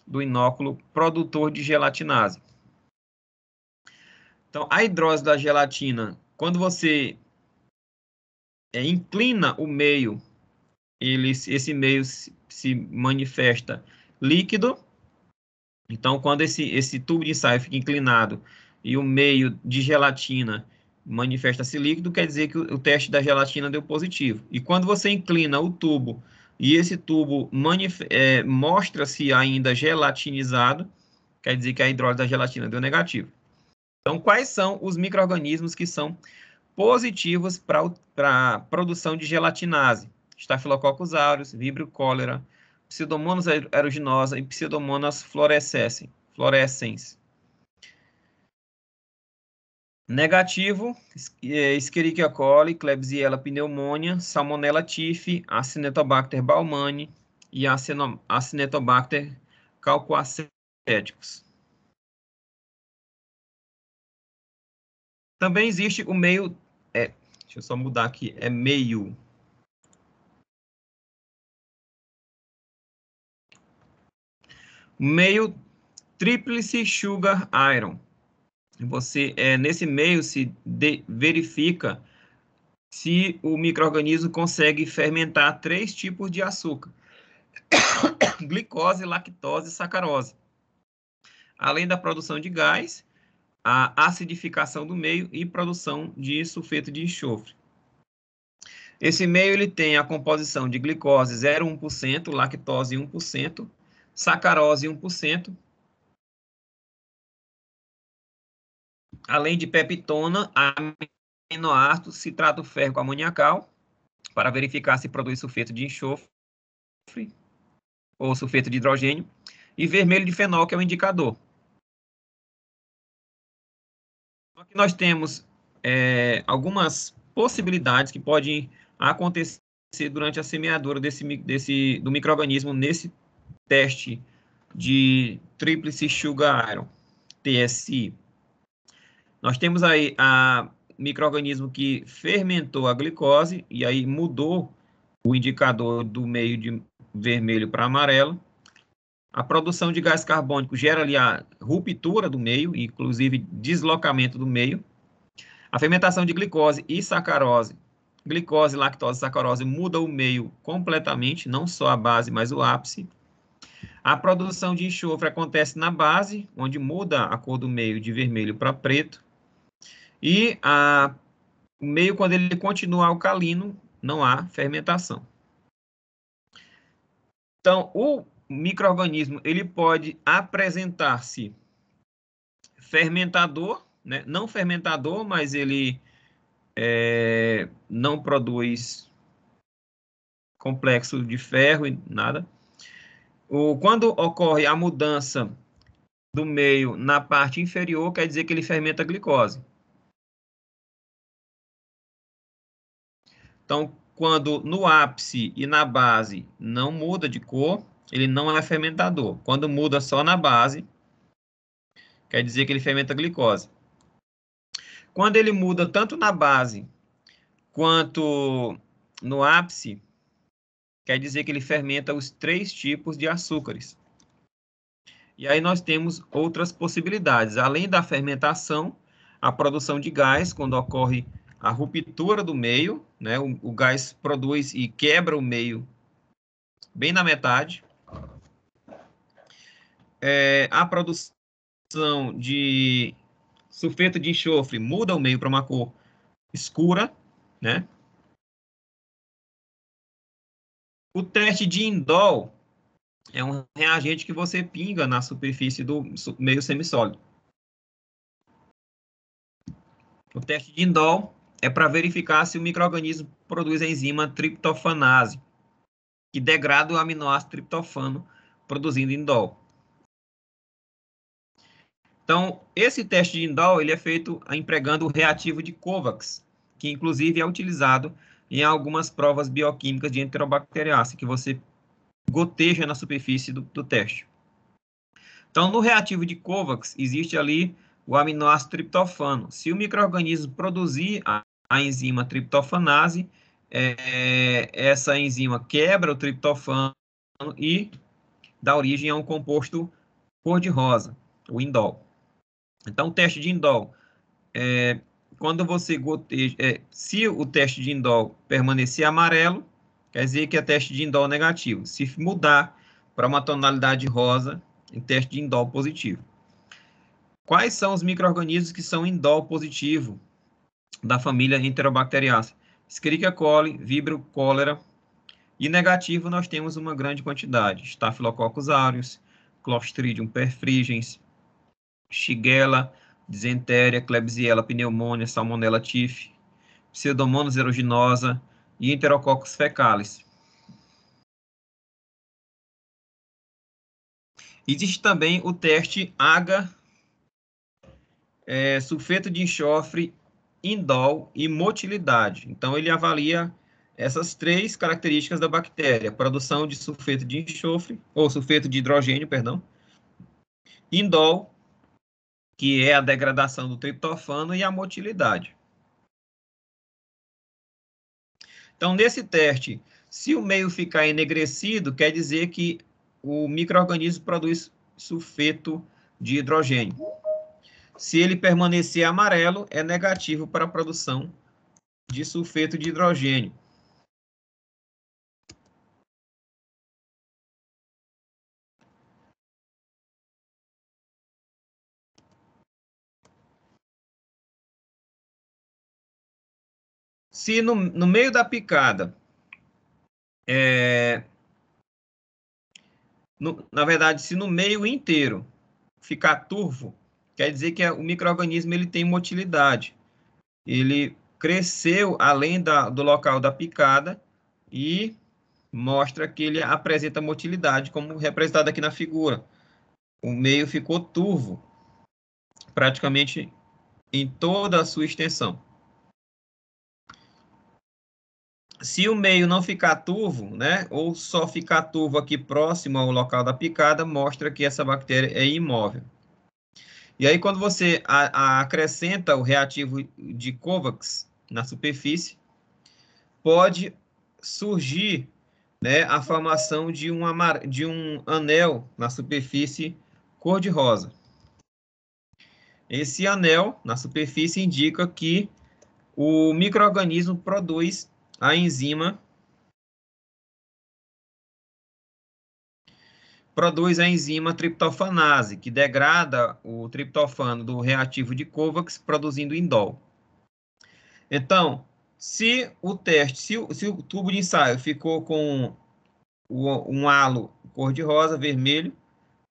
do inóculo produtor de gelatinase. Então, a hidrólise da gelatina, quando você é, inclina o meio, ele, esse meio se, se manifesta líquido. Então, quando esse, esse tubo de ensaio fica inclinado e o meio de gelatina manifesta-se líquido, quer dizer que o, o teste da gelatina deu positivo. E quando você inclina o tubo e esse tubo é, mostra-se ainda gelatinizado, quer dizer que a hidrólise da gelatina deu negativo. Então, quais são os micro-organismos que são positivos para a produção de gelatinase, Staphylococcus aureus, Vibrio cólera, Pseudomonas aeruginosa e Pseudomonas fluorescens. Negativo, é, Escherichia coli, Klebsiella pneumonia, Salmonella tifi, Acinetobacter baumani e Acinetobacter calcoacéticos. Também existe o meio é, deixa eu só mudar aqui, é meio. Meio tríplice sugar iron. Você, é, nesse meio se de, verifica se o microorganismo consegue fermentar três tipos de açúcar. *coughs* glicose, lactose e sacarose. Além da produção de gás, a acidificação do meio e produção de sulfeto de enxofre. Esse meio ele tem a composição de glicose 0,1%, lactose 1%, sacarose 1%, além de peptona, aminoácido, citrato ferro amoniacal, para verificar se produz sulfeto de enxofre ou sulfeto de hidrogênio, e vermelho de fenol, que é o indicador. nós temos é, algumas possibilidades que podem acontecer durante a semeadura desse, desse, do microorganismo nesse teste de tríplice sugar iron, TSI. Nós temos aí a microorganismo que fermentou a glicose e aí mudou o indicador do meio de vermelho para amarelo. A produção de gás carbônico gera ali a ruptura do meio, inclusive deslocamento do meio. A fermentação de glicose e sacarose. Glicose, lactose e sacarose muda o meio completamente, não só a base, mas o ápice. A produção de enxofre acontece na base, onde muda a cor do meio de vermelho para preto. E a, o meio, quando ele continua alcalino, não há fermentação. Então, o microorganismo ele pode apresentar-se fermentador, né? não fermentador, mas ele é, não produz complexo de ferro e nada. O, quando ocorre a mudança do meio na parte inferior, quer dizer que ele fermenta a glicose. Então, quando no ápice e na base não muda de cor, ele não é fermentador. Quando muda só na base, quer dizer que ele fermenta a glicose. Quando ele muda tanto na base quanto no ápice, quer dizer que ele fermenta os três tipos de açúcares. E aí nós temos outras possibilidades. Além da fermentação, a produção de gás, quando ocorre a ruptura do meio, né, o, o gás produz e quebra o meio bem na metade é, a produção de sulfeto de enxofre muda o meio para uma cor escura, né? O teste de indol é um reagente que você pinga na superfície do meio semissólido. O teste de indol é para verificar se o microorganismo produz a enzima triptofanase, que degrada o aminoácido triptofano, produzindo indol. Então, esse teste de Indol ele é feito empregando o reativo de Kovacs, que inclusive é utilizado em algumas provas bioquímicas de Enterobacteriaceae, que você goteja na superfície do, do teste. Então, no reativo de Kovacs, existe ali o aminoácido triptofano. Se o microorganismo produzir a, a enzima triptofanase, é, é, essa enzima quebra o triptofano e dá origem a um composto cor-de-rosa, o indol. Então, o teste de indol, é, quando você goteja, é, se o teste de indol permanecer amarelo, quer dizer que é teste de indol negativo. Se mudar para uma tonalidade rosa, é teste de indol positivo. Quais são os micro-organismos que são indol positivo da família Enterobacteriaceae? Escherichia coli, Vibrio cólera. E negativo nós temos uma grande quantidade. Staphylococcus aureus, Clostridium perfrigens, Shigella, disentéria, Klebsiella pneumônia, Salmonella tif, Pseudomonas aeruginosa e Enterococcus fecalis. Existe também o teste H, é, sulfeto de enxofre, indol e motilidade. Então, ele avalia essas três características da bactéria: produção de sulfeto de enxofre, ou sulfeto de hidrogênio, perdão, indol que é a degradação do triptofano e a motilidade. Então, nesse teste, se o meio ficar enegrecido, quer dizer que o microorganismo produz sulfeto de hidrogênio. Se ele permanecer amarelo, é negativo para a produção de sulfeto de hidrogênio. se no, no meio da picada, é, no, na verdade, se no meio inteiro ficar turvo, quer dizer que o microorganismo ele tem motilidade. Ele cresceu além da, do local da picada e mostra que ele apresenta motilidade, como representado aqui na figura. O meio ficou turvo, praticamente em toda a sua extensão. se o meio não ficar turvo, né, ou só ficar turvo aqui próximo ao local da picada, mostra que essa bactéria é imóvel. E aí, quando você a, a acrescenta o reativo de Kovacs na superfície, pode surgir né, a formação de um, de um anel na superfície cor-de-rosa. Esse anel na superfície indica que o microorganismo produz a enzima produz a enzima triptofanase, que degrada o triptofano do reativo de Kovacs, produzindo indol. Então, se o teste, se o, se o tubo de ensaio ficou com o, um halo cor-de-rosa, vermelho,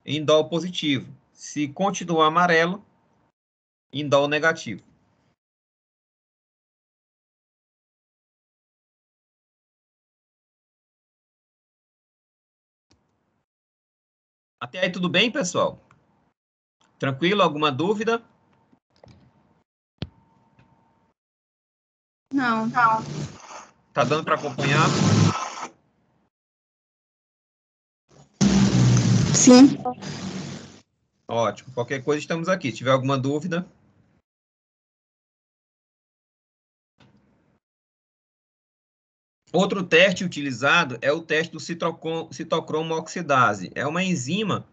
indol positivo. Se continuar amarelo, indol negativo. Até aí tudo bem, pessoal? Tranquilo? Alguma dúvida? Não, não. Tá dando para acompanhar? Sim. Ótimo. Qualquer coisa estamos aqui. Se tiver alguma dúvida, Outro teste utilizado é o teste do citocromo oxidase. É uma enzima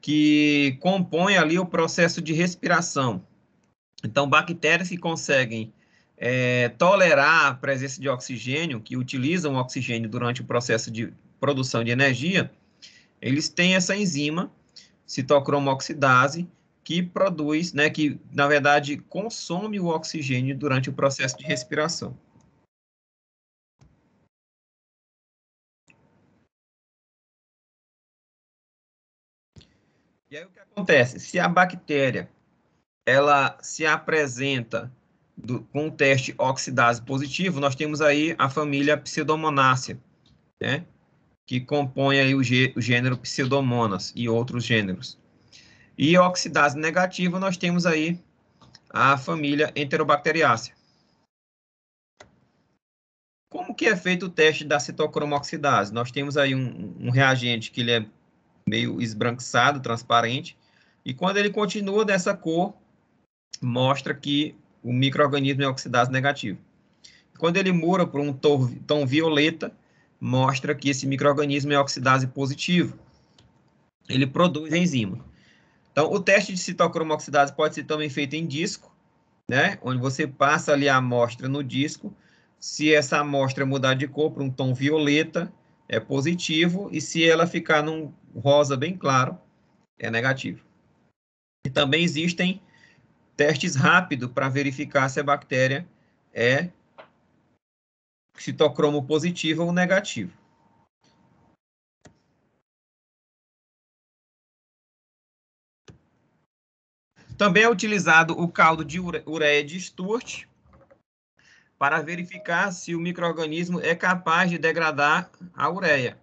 que compõe ali o processo de respiração. Então, bactérias que conseguem é, tolerar a presença de oxigênio, que utilizam oxigênio durante o processo de produção de energia, eles têm essa enzima, citocromo oxidase, que produz, né, que na verdade consome o oxigênio durante o processo de respiração. E aí o que acontece? Se a bactéria ela se apresenta do, com o teste oxidase positivo, nós temos aí a família Pseudomonácea, né? que compõe aí o, gê, o gênero Pseudomonas e outros gêneros. E oxidase negativa, nós temos aí a família Enterobacteriácea. Como que é feito o teste da citocromo oxidase? Nós temos aí um, um reagente que ele é meio esbranquiçado, transparente. E quando ele continua dessa cor, mostra que o microorganismo é oxidase negativo. Quando ele muda para um tom violeta, mostra que esse microorganismo é oxidase positivo. Ele produz enzima. Então, o teste de citocromo oxidase pode ser também feito em disco, né? Onde você passa ali a amostra no disco. Se essa amostra mudar de cor para um tom violeta, é positivo e se ela ficar num rosa bem claro, é negativo. E também existem testes rápidos para verificar se a bactéria é citocromo positivo ou negativo. Também é utilizado o caldo de ureia de Sturt para verificar se o microorganismo é capaz de degradar a ureia.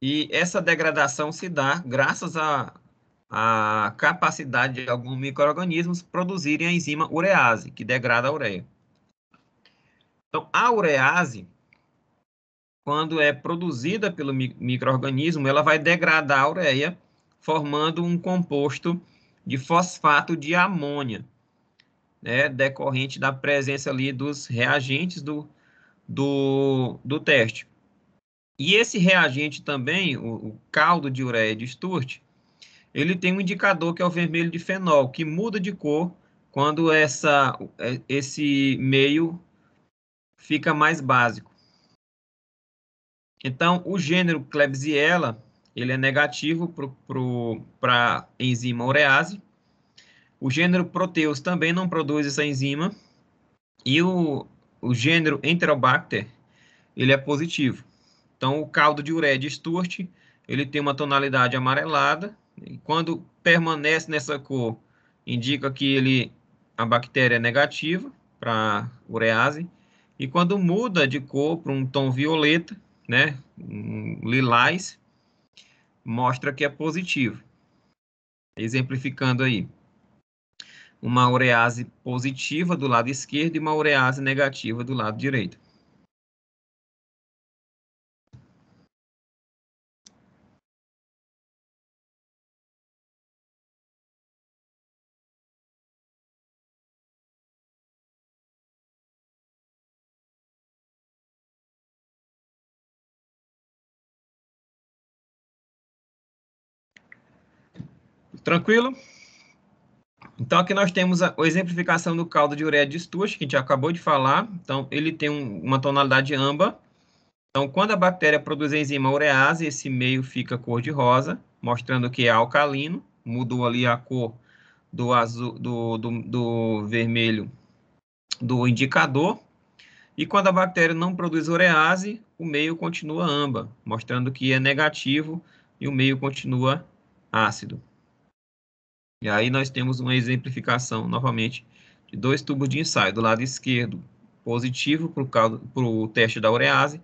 E essa degradação se dá graças à, capacidade de alguns micro-organismos produzirem a enzima urease, que degrada a ureia. Então, a urease, quando é produzida pelo microorganismo, ela vai degradar a ureia, formando um composto de fosfato de amônia, né, decorrente da presença ali dos reagentes do, do, do teste. E esse reagente também, o, o caldo de ureia de Sturt, ele tem um indicador que é o vermelho de fenol, que muda de cor quando essa, é, esse meio fica mais básico. Então, o gênero Klebsiella ele é negativo para a enzima urease. O gênero Proteus também não produz essa enzima. E o, o gênero Enterobacter, ele é positivo. Então, o caldo de ureia de Sturt, ele tem uma tonalidade amarelada. E quando permanece nessa cor, indica que ele, a bactéria é negativa para urease. E quando muda de cor para um tom violeta, né, um lilás, mostra que é positivo. Exemplificando aí, uma urease positiva do lado esquerdo e uma urease negativa do lado direito. Tranquilo? Então, aqui nós temos a, exemplificação do caldo de ureia de Stuart, que a gente acabou de falar. Então, ele tem um, uma tonalidade âmbar. Então, quando a bactéria produz a enzima urease, esse meio fica cor de rosa, mostrando que é alcalino. Mudou ali a cor do, azul, do, do, do vermelho do indicador. E quando a bactéria não produz urease, o meio continua âmbar, mostrando que é negativo e o meio continua ácido. E aí nós temos uma exemplificação, novamente, de dois tubos de ensaio. Do lado esquerdo, positivo para o teste da urease,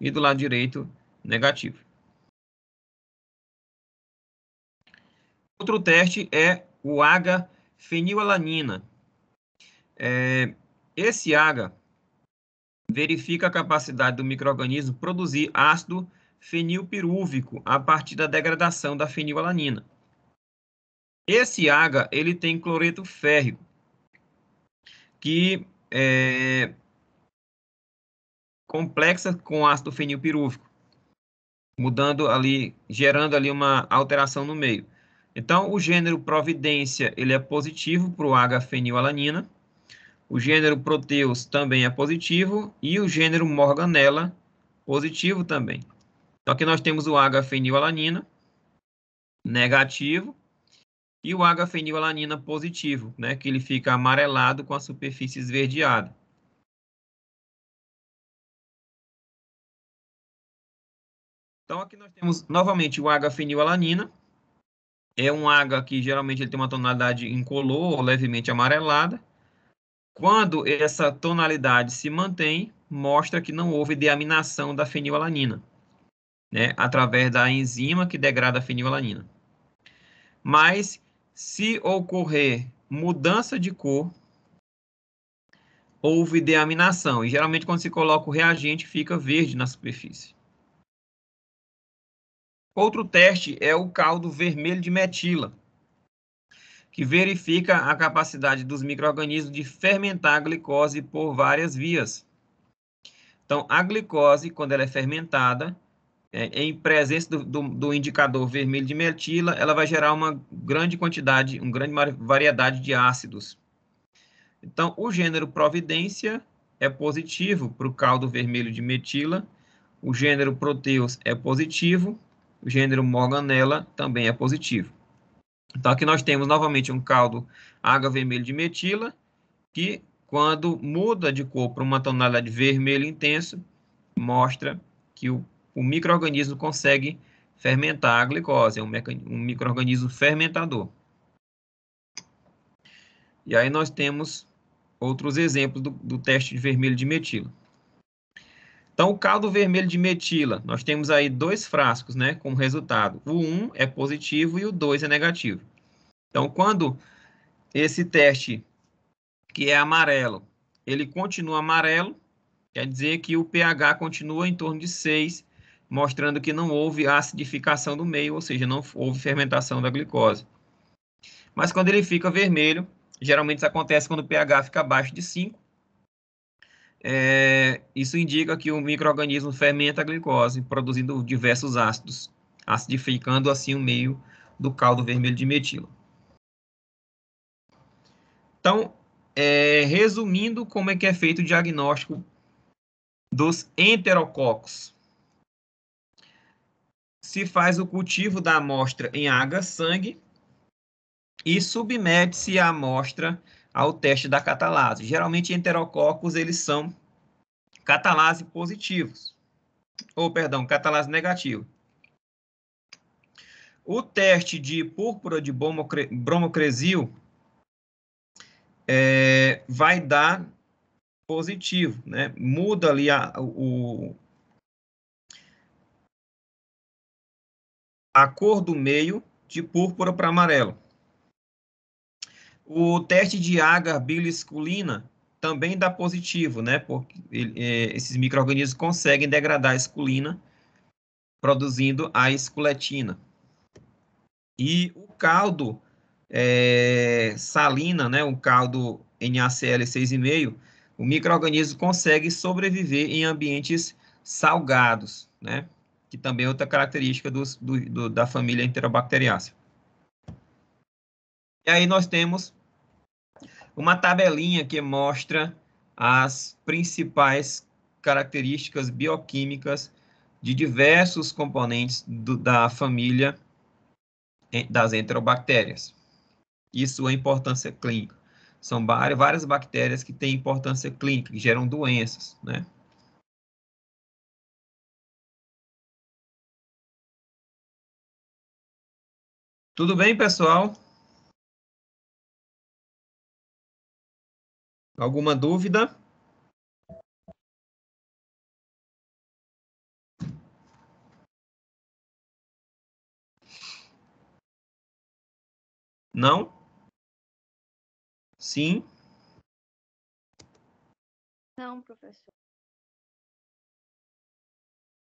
e do lado direito, negativo. Outro teste é o H-fenilalanina. É, esse H verifica a capacidade do microorganismo produzir ácido fenilpirúvico a partir da degradação da fenilalanina. Esse água ele tem cloreto férrico, que é complexa com ácido fenilpirúvico, mudando ali, gerando ali uma alteração no meio. Então, o gênero Providência ele é positivo para o H-fenilalanina, o gênero Proteus também é positivo e o gênero Morganella positivo também. Então, aqui nós temos o H-fenilalanina negativo, e o H-fenilalanina positivo, né, que ele fica amarelado com a superfície esverdeada. Então, aqui nós temos novamente o H-fenilalanina. É um H que geralmente ele tem uma tonalidade incolor ou levemente amarelada. Quando essa tonalidade se mantém, mostra que não houve deaminação da fenilalanina, né, através da enzima que degrada a fenilalanina. Mas se ocorrer mudança de cor, houve deaminação. E geralmente, quando se coloca o reagente, fica verde na superfície. Outro teste é o caldo vermelho de metila, que verifica a capacidade dos micro-organismos de fermentar a glicose por várias vias. Então, a glicose, quando ela é fermentada, é, em presença do, do, do, indicador vermelho de metila, ela vai gerar uma grande quantidade, uma grande variedade de ácidos. Então, o gênero providência é positivo para o caldo vermelho de metila, o gênero proteus é positivo, o gênero morganella também é positivo. Então, aqui nós temos novamente um caldo água vermelho de metila, que quando muda de cor para uma tonalidade vermelho intenso, mostra que o o microorganismo consegue fermentar a glicose, é um, um microorganismo fermentador. E aí nós temos outros exemplos do, do teste de vermelho de metila. Então, o caldo vermelho de metila, nós temos aí dois frascos, né, como resultado. O 1 é positivo e o 2 é negativo. Então, quando esse teste, que é amarelo, ele continua amarelo, quer dizer que o pH continua em torno de 6 mostrando que não houve acidificação do meio, ou seja, não houve fermentação da glicose. Mas quando ele fica vermelho, geralmente isso acontece quando o pH fica abaixo de 5, é, isso indica que o microorganismo fermenta a glicose, produzindo diversos ácidos, acidificando assim o meio do caldo vermelho de metilo. Então, é, resumindo como é que é feito o diagnóstico dos enterococos se faz o cultivo da amostra em água-sangue e submete-se a amostra ao teste da catalase. Geralmente, enterococos, eles são catalase positivos, ou, perdão, catalase negativo. O teste de púrpura de bromocresil é, vai dar positivo, né? Muda ali a, o, a cor do meio de púrpura para amarelo. O teste de agar bilisculina também dá positivo, né? Porque é, esses micro-organismos conseguem degradar a esculina, produzindo a esculetina. E o caldo é, salina, né? O caldo NaCl 6,5, o microorganismo consegue sobreviver em ambientes salgados, né? que também é outra característica dos, do, do, da família Enterobacteriácea. E aí nós temos uma tabelinha que mostra as principais características bioquímicas de diversos componentes do, da família das enterobactérias. Isso é importância clínica. São várias bactérias que têm importância clínica, que geram doenças, né? Tudo bem, pessoal? Alguma dúvida? Não? Sim? Não, professor.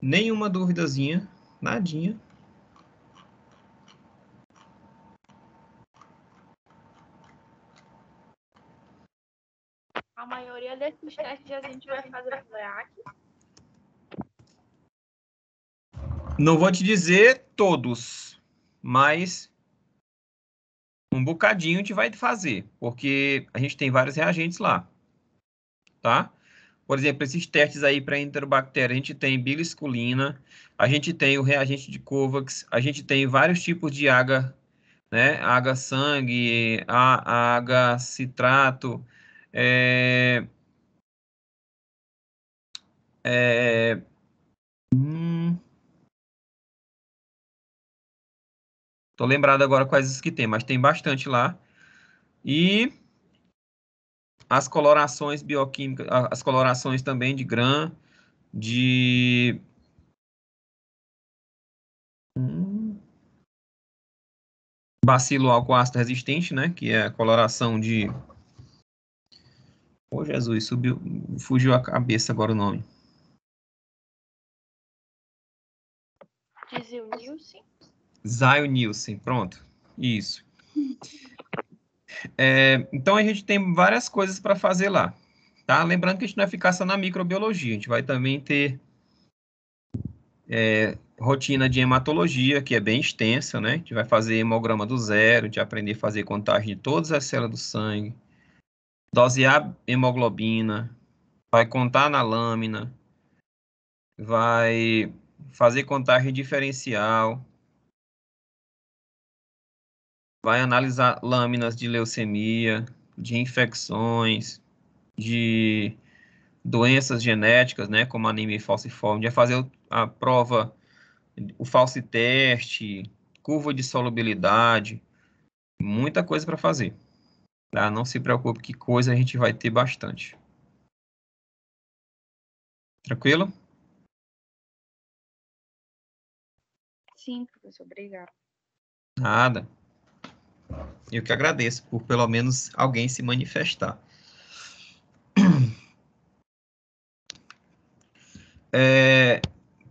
Nenhuma duvidazinha, nadinha. A maioria desses testes a gente vai fazer Não vou te dizer todos, mas um bocadinho te vai fazer, porque a gente tem vários reagentes lá, tá? Por exemplo, esses testes aí para enterobactéria, a gente tem bilisculina, a gente tem o reagente de Covax, a gente tem vários tipos de água, né? Água sangue, água citrato, é... É... Hum... Tô lembrado agora quais os que tem, mas tem bastante lá. E as colorações bioquímicas, as colorações também de grã, de hum, bacilo ácido resistente, né, que é a coloração de Ô Jesus, subiu, fugiu a cabeça agora o nome. Dizil Nielsen? Zion Nielsen, pronto. Isso. É, então a gente tem várias coisas para fazer lá. Tá? Lembrando que a gente não vai ficar só na microbiologia, a gente vai também ter é, rotina de hematologia, que é bem extensa, né? A gente vai fazer hemograma do zero, a gente vai aprender a fazer contagem de todas as células do sangue, dosear hemoglobina, vai contar na lâmina, vai fazer contagem diferencial, vai analisar lâminas de leucemia, de infecções, de doenças genéticas, né, como anemia falciforme, vai fazer a prova, o falso teste, curva de solubilidade, muita coisa para fazer. Tá? Não se preocupe que coisa a gente vai ter bastante. Tranquilo? Sim, professor, obrigado. Nada. Eu que agradeço por pelo menos alguém se manifestar. *clears throat* É,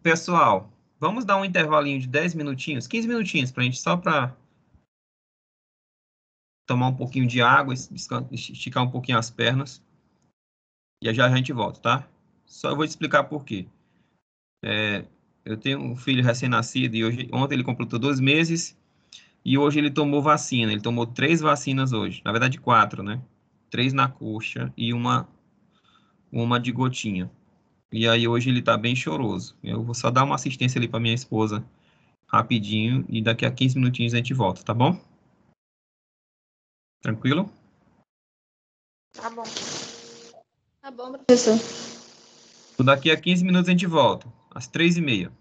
pessoal, vamos dar um intervalinho de 10 minutinhos, 15 minutinhos, para a gente só para tomar um pouquinho de água, esticar um pouquinho as pernas. E já a gente volta, tá? Só eu vou te explicar por quê. É, eu tenho um filho recém-nascido e hoje, ontem ele completou dois meses e hoje ele tomou vacina. Ele tomou três vacinas hoje, na verdade quatro, né? Três na coxa e uma, uma de gotinha. E aí hoje ele tá bem choroso. Eu vou só dar uma assistência ali para minha esposa rapidinho e daqui a 15 minutinhos a gente volta, tá bom? Tranquilo? Tá bom. Tá bom, professor. Daqui a 15 minutos a gente volta, às três e meia.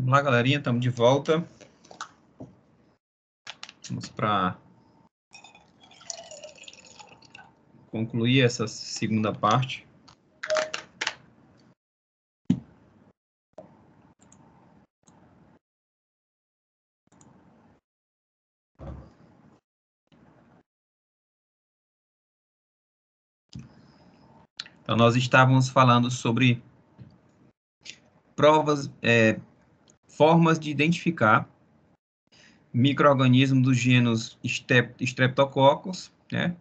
Vamos lá, galerinha, estamos de volta. Vamos para concluir essa segunda parte. Então, nós estávamos falando sobre provas, é, formas de identificar microorganismos do gênero Streptococcus, né?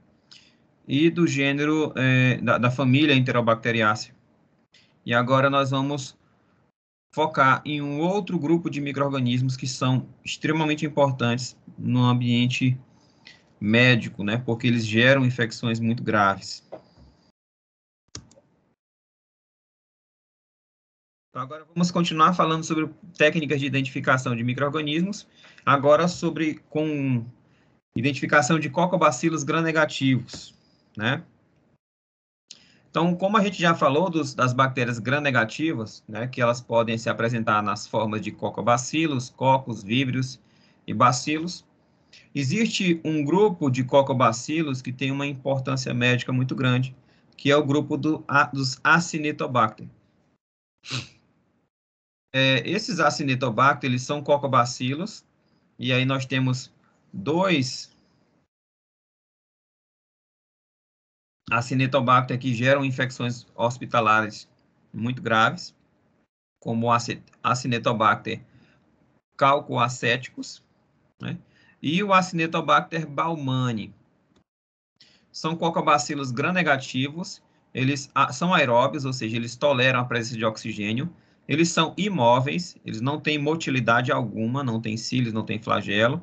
E do gênero é, da, da, família Enterobacteriaceae. E agora nós vamos focar em um outro grupo de microorganismos que são extremamente importantes no ambiente médico, né? Porque eles geram infecções muito graves. Então, agora vamos continuar falando sobre técnicas de identificação de micro-organismos, agora sobre com identificação de cocobacilos gram-negativos, né? Então, como a gente já falou dos, das bactérias gram-negativas, né, que elas podem se apresentar nas formas de cocobacilos, cocos, víbrios e bacilos, existe um grupo de cocobacilos que tem uma importância médica muito grande, que é o grupo do, a, dos acinetobacter. É, esses acinetobacter, eles são cocobacilos, e aí nós temos dois acinetobacter que geram infecções hospitalares muito graves, como o acinetobacter calcoacéticos, né? e o acinetobacter baumani. São cocobacilos gram-negativos, eles são aeróbios, ou seja, eles toleram a presença de oxigênio, eles são imóveis, eles não têm motilidade alguma, não têm cílios, não têm flagelo.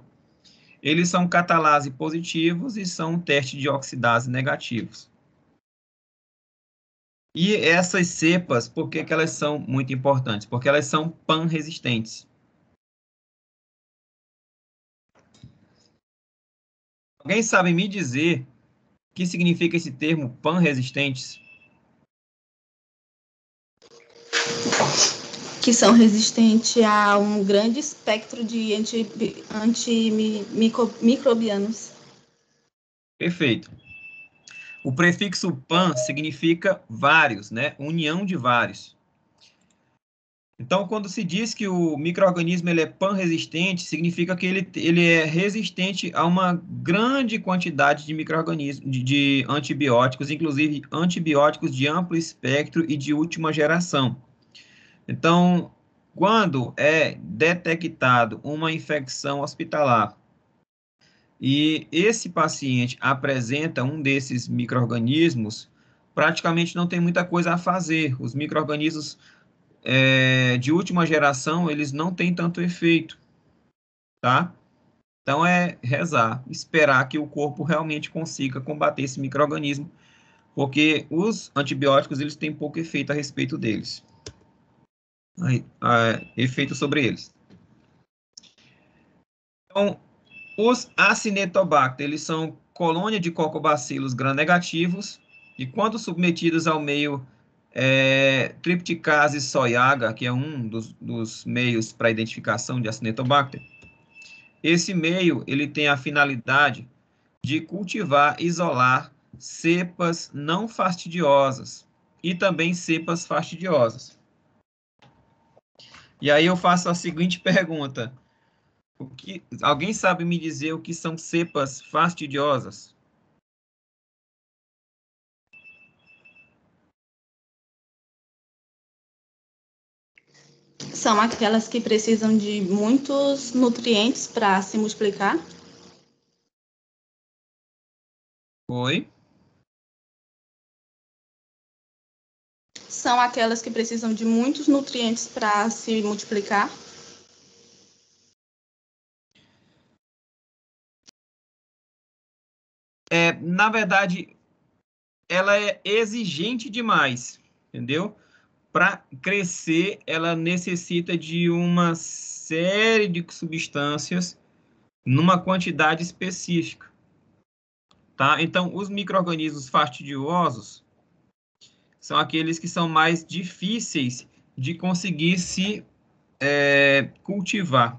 Eles são catalase positivos e são teste de oxidase negativos. E essas cepas, por que, que elas são muito importantes? Porque elas são pan-resistentes. Alguém sabe me dizer o que significa esse termo pan-resistentes? que são resistentes a um grande espectro de antimicrobianos. Anti Perfeito. O prefixo pan significa vários, né? União de vários. Então, quando se diz que o microorganismo ele é pan-resistente, significa que ele, ele é resistente a uma grande quantidade de microorganismos, de, de antibióticos, inclusive antibióticos de amplo espectro e de última geração. Então, quando é detectado uma infecção hospitalar e esse paciente apresenta um desses micro-organismos, praticamente não tem muita coisa a fazer. Os micro-organismos é, de última geração, eles não têm tanto efeito, tá? Então, é rezar, esperar que o corpo realmente consiga combater esse microorganismo, porque os antibióticos, eles têm pouco efeito a respeito deles efeito sobre eles. Então, os acinetobacter, eles são colônia de cocobacilos gram-negativos e quando submetidos ao meio é, tripticase soiaga, que é um dos, dos meios para identificação de acinetobacter, esse meio ele tem a finalidade de cultivar e isolar cepas não fastidiosas e também cepas fastidiosas. E aí eu faço a seguinte pergunta: o que, alguém sabe me dizer o que são cepas fastidiosas? São aquelas que precisam de muitos nutrientes para se multiplicar? Oi? são aquelas que precisam de muitos nutrientes para se multiplicar. É, na verdade, ela é exigente demais, entendeu? Para crescer, ela necessita de uma série de substâncias numa quantidade específica. Tá? Então, os micro-organismos fastidiosos, são aqueles que são mais difíceis de conseguir se é, cultivar.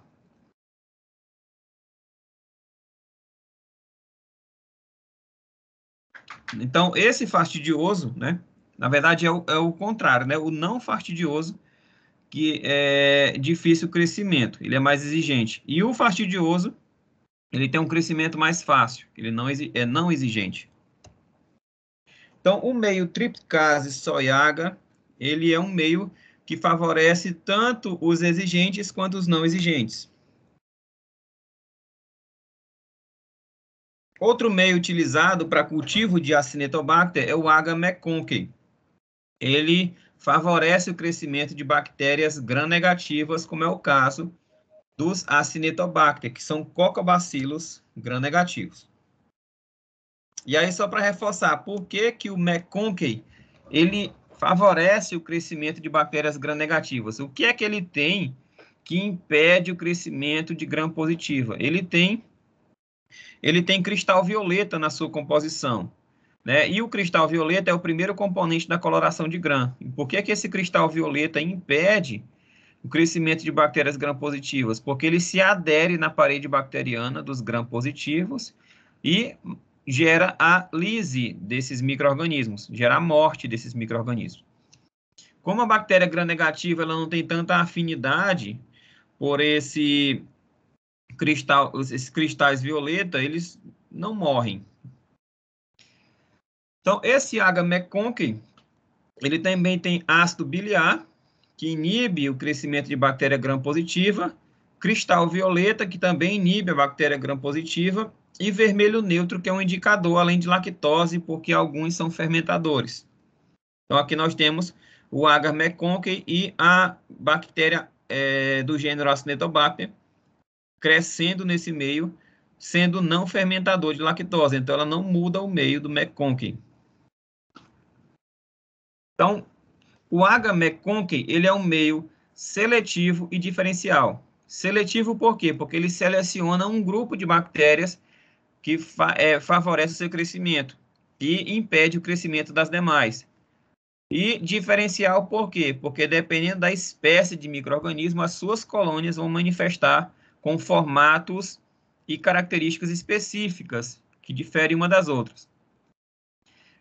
Então, esse fastidioso, né? Na verdade, é o, é o contrário, né? O não fastidioso, que é difícil o crescimento, ele é mais exigente. E o fastidioso, ele tem um crescimento mais fácil, ele não é não exigente. Então, o meio triptase soyaga, ele é um meio que favorece tanto os exigentes quanto os não exigentes. Outro meio utilizado para cultivo de Acinetobacter é o Aga meconque. Ele favorece o crescimento de bactérias gram-negativas, como é o caso dos Acinetobacter, que são cocobacilos gram-negativos. E aí, só para reforçar, por que, que o McConkey, ele favorece o crescimento de bactérias gram-negativas? O que é que ele tem que impede o crescimento de gram-positiva? Ele tem, ele tem cristal violeta na sua composição. Né? E o cristal violeta é o primeiro componente da coloração de gram. E por que, que esse cristal violeta impede o crescimento de bactérias gram-positivas? Porque ele se adere na parede bacteriana dos gram-positivos e gera a lise desses micro-organismos, gera a morte desses micro-organismos. Como a bactéria gram-negativa ela não tem tanta afinidade por esse cristal, esses cristais violeta, eles não morrem. Então, esse H. McConkey ele também tem ácido biliar, que inibe o crescimento de bactéria gram-positiva, cristal violeta, que também inibe a bactéria gram-positiva, e vermelho neutro, que é um indicador além de lactose, porque alguns são fermentadores. Então, aqui nós temos o agar meconque e a bactéria é, do gênero Acinetobacter crescendo nesse meio, sendo não fermentador de lactose. Então, ela não muda o meio do meconque. Então, o agar meconque, ele é um meio seletivo e diferencial. Seletivo por quê? Porque ele seleciona um grupo de bactérias que fa é, favorece seu crescimento e impede o crescimento das demais. E diferencial por quê? Porque dependendo da espécie de microorganismo, as suas colônias vão manifestar com formatos e características específicas que diferem uma das outras.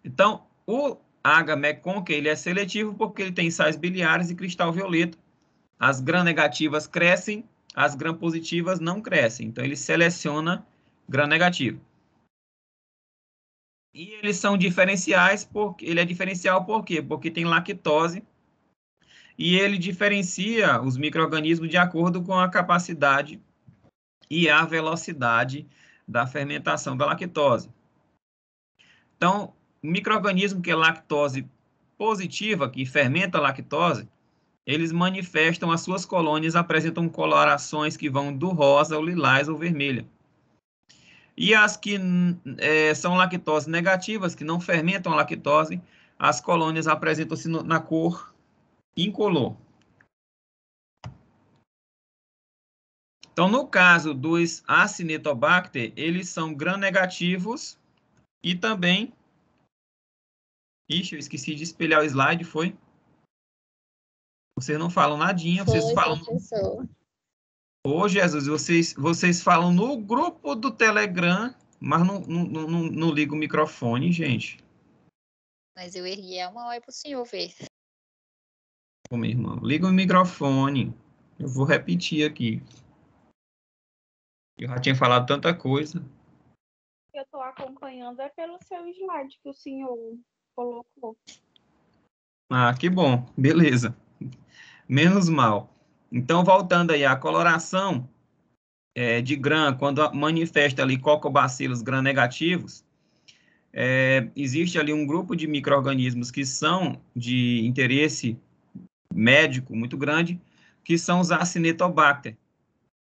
Então, o Agameconca ele é seletivo porque ele tem sais biliares e cristal violeta. As gram negativas crescem, as gram positivas não crescem. Então, ele seleciona grau negativo. E eles são diferenciais porque ele é diferencial por quê? Porque tem lactose e ele diferencia os microorganismos de acordo com a capacidade e a velocidade da fermentação da lactose. Então, o microorganismo que é lactose positiva, que fermenta a lactose, eles manifestam as suas colônias, apresentam colorações que vão do rosa, ao lilás ou vermelha. E as que é, são lactose negativas, que não fermentam a lactose, as colônias apresentam-se na cor incolor. Então, no caso dos Acinetobacter, eles são gram-negativos e também... Ixi, eu esqueci de espelhar o slide, foi? Vocês não falam nadinha, foi, vocês falam... Professor. Ô, Jesus, vocês, vocês falam no grupo do Telegram, mas não, não, não, não liga o microfone, gente. Mas eu ergui a hora para o senhor ver. Ô, meu irmão, liga o microfone. Eu vou repetir aqui. Eu já tinha falado tanta coisa. Eu estou acompanhando é pelo seu slide que o senhor colocou. Ah, que bom. Beleza. Menos mal. Então, voltando aí à coloração é, de gram, quando manifesta ali cocobacilos gram-negativos, é, existe ali um grupo de micro-organismos que são de interesse médico muito grande, que são os acinetobacter.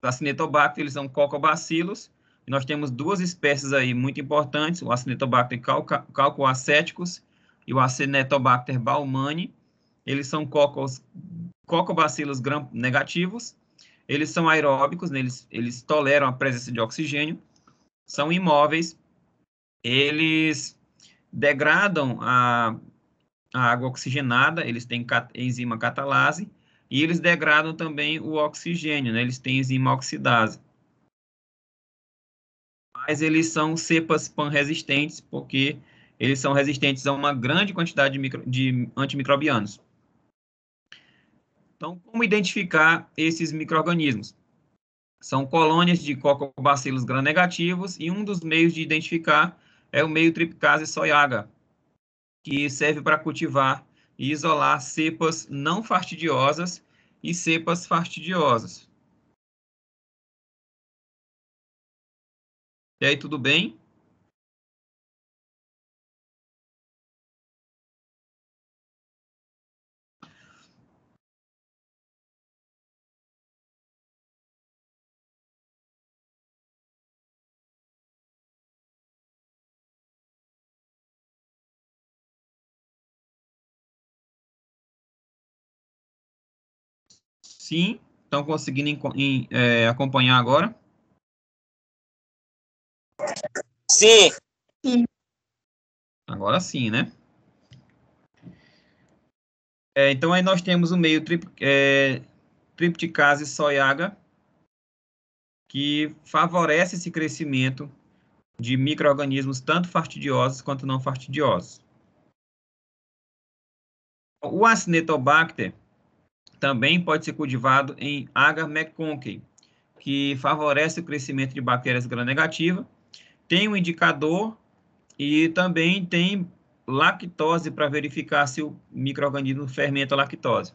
Os acinetobacter, eles são cocobacilos, e nós temos duas espécies aí muito importantes, o acinetobacter calcoacéticos e o acinetobacter baumani, eles são cocos cocobacilos gram negativos, eles são aeróbicos, né? eles, eles toleram a presença de oxigênio, são imóveis, eles degradam a, a água oxigenada, eles têm cat, enzima catalase, e eles degradam também o oxigênio, né? eles têm enzima oxidase. Mas eles são cepas pan-resistentes, porque eles são resistentes a uma grande quantidade de, micro, de antimicrobianos. Então, como identificar esses micro-organismos? São colônias de cocobacilos gram-negativos e um dos meios de identificar é o meio Tripicase soyaga, que serve para cultivar e isolar cepas não fastidiosas e cepas fastidiosas. E aí, tudo bem? Sim, estão conseguindo em, é, acompanhar agora? Sim. Sim. Agora sim, né? É, então aí nós temos o meio trip, é, Tripticase soiaga, que favorece esse crescimento de micro-organismos tanto fastidiosos quanto não fastidiosos. O Acinetobacter, também pode ser cultivado em agar McConkey, que favorece o crescimento de bactérias gram-negativa. Tem um indicador e também tem lactose para verificar se o microorganismo fermenta a lactose.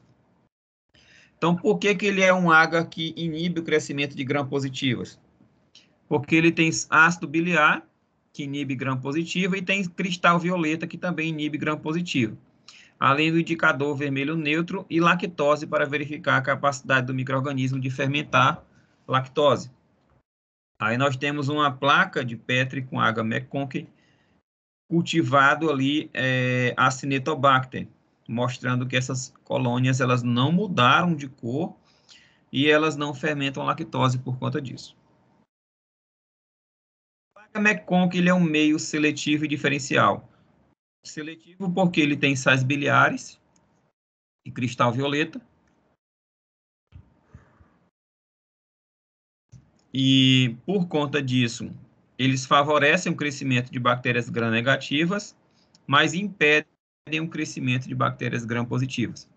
Então, por que, que ele é um agar que inibe o crescimento de gram-positivas? Porque ele tem ácido biliar, que inibe gram-positiva, e tem cristal violeta, que também inibe gram-positiva além do indicador vermelho neutro e lactose para verificar a capacidade do microorganismo de fermentar lactose. Aí nós temos uma placa de Petri com água McConkie cultivado ali é, a Cinetobacter, mostrando que essas colônias elas não mudaram de cor e elas não fermentam lactose por conta disso. A placa McConkie ele é um meio seletivo e diferencial. Seletivo porque ele tem sais biliares e cristal violeta. E, por conta disso, eles favorecem o crescimento de bactérias gram-negativas, mas impedem o crescimento de bactérias gram-positivas.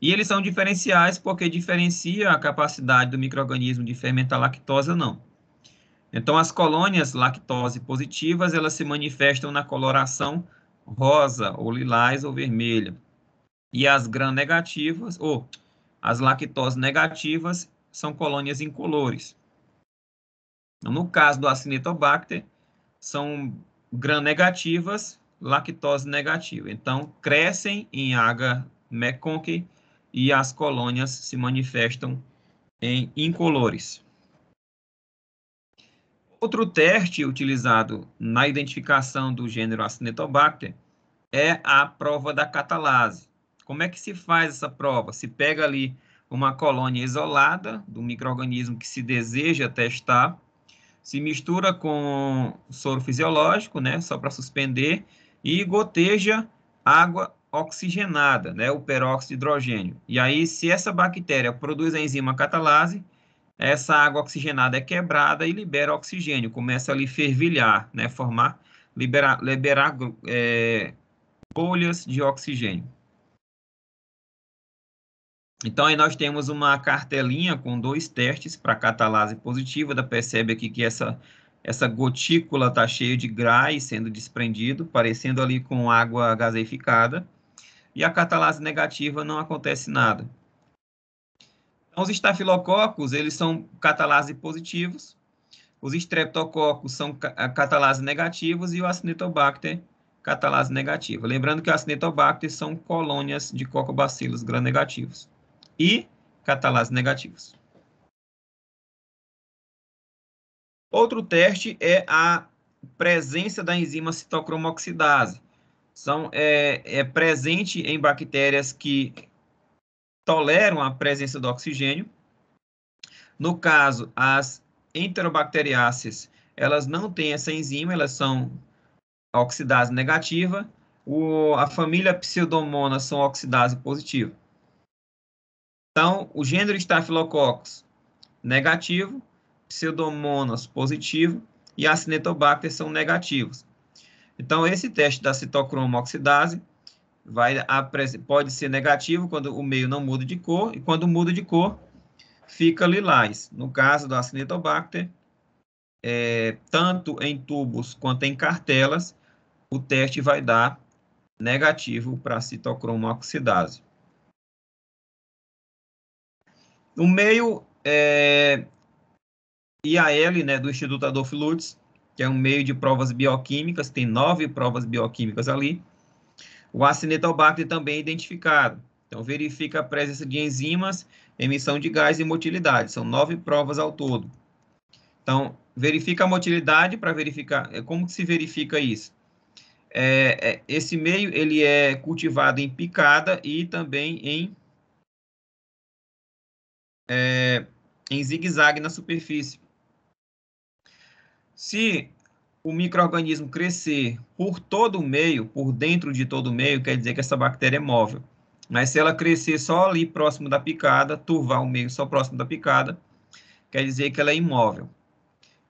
E eles são diferenciais porque diferencia a capacidade do microorganismo de fermentar lactose não. Então, as colônias lactose positivas, elas se manifestam na coloração rosa, ou lilás, ou vermelha. E as gram-negativas, ou as lactose negativas, são colônias incolores. Então, no caso do Acinetobacter, são gram-negativas, lactose negativa. Então, crescem em água meconque e as colônias se manifestam em incolores. Outro teste utilizado na identificação do gênero Acinetobacter é a prova da catalase. Como é que se faz essa prova? Se pega ali uma colônia isolada do microorganismo que se deseja testar, se mistura com soro fisiológico, né, só para suspender, e goteja água oxigenada, né, o peróxido de hidrogênio. E aí, se essa bactéria produz a enzima catalase, essa água oxigenada é quebrada e libera oxigênio, começa a ali fervilhar, né, formar, liberar, liberar é, bolhas de oxigênio. Então, aí nós temos uma cartelinha com dois testes para catalase positiva, da percebe aqui que essa, essa gotícula está cheia de grais sendo desprendido, parecendo ali com água gaseificada, e a catalase negativa não acontece nada. Então, os estafilococos, eles são catalase positivos, os estreptococos são catalase negativos e o acinetobacter catalase negativa. Lembrando que o acinetobacter são colônias de cocobacilos gram-negativos e catalase negativos. Outro teste é a presença da enzima citocromoxidase. São, é, é presente em bactérias que toleram a presença do oxigênio. No caso, as enterobacteriáceas, elas não têm essa enzima, elas são oxidase negativa. O, a família Pseudomonas são oxidase positiva. Então, o gênero Staphylococcus negativo, Pseudomonas positivo e acinetobacter cinetobacter são negativos. Então, esse teste da citocromo oxidase vai pode ser negativo quando o meio não muda de cor, e quando muda de cor, fica lilás. No caso do Acinetobacter, é, tanto em tubos quanto em cartelas, o teste vai dar negativo para citocromo oxidase. No meio é, IAL, né, do Instituto Adolfo Lutz, que é um meio de provas bioquímicas, tem nove provas bioquímicas ali, o acinetobacter também é identificado. Então, verifica a presença de enzimas, emissão de gás e motilidade. São nove provas ao todo. Então, verifica a motilidade para verificar... É, como que se verifica isso? É, é, esse meio ele é cultivado em picada e também em, é, em zigue-zague na superfície. Se o microorganismo crescer por todo o meio, por dentro de todo o meio, quer dizer que essa bactéria é móvel. Mas se ela crescer só ali próximo da picada, turvar o meio só próximo da picada, quer dizer que ela é imóvel.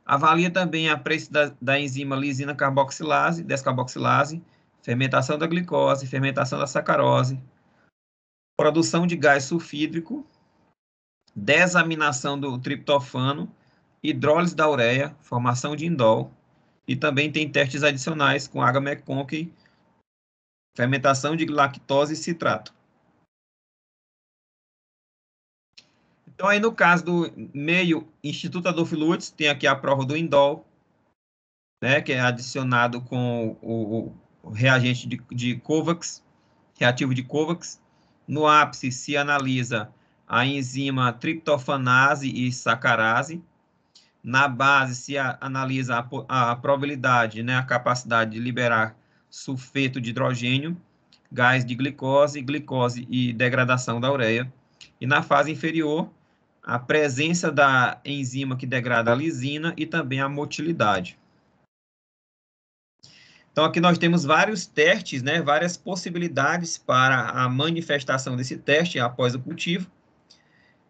Avalia também a preço da, da enzima lisina carboxilase, descarboxilase, fermentação da glicose, fermentação da sacarose, produção de gás sulfídrico, desaminação do triptofano, hidrólise da ureia, formação de indol, e também tem testes adicionais com água conque, fermentação de lactose e citrato. Então, aí no caso do meio Instituto Adolfo Lutz, tem aqui a prova do indol, né, que é adicionado com o, o reagente de, de Covax, reativo de Covax. No ápice se analisa a enzima triptofanase e sacarase, na base se a, analisa a, a probabilidade, né, a capacidade de liberar sulfeto de hidrogênio, gás de glicose, glicose e degradação da ureia. E na fase inferior, a presença da enzima que degrada a lisina e também a motilidade. Então, aqui nós temos vários testes, né, várias possibilidades para a manifestação desse teste após o cultivo.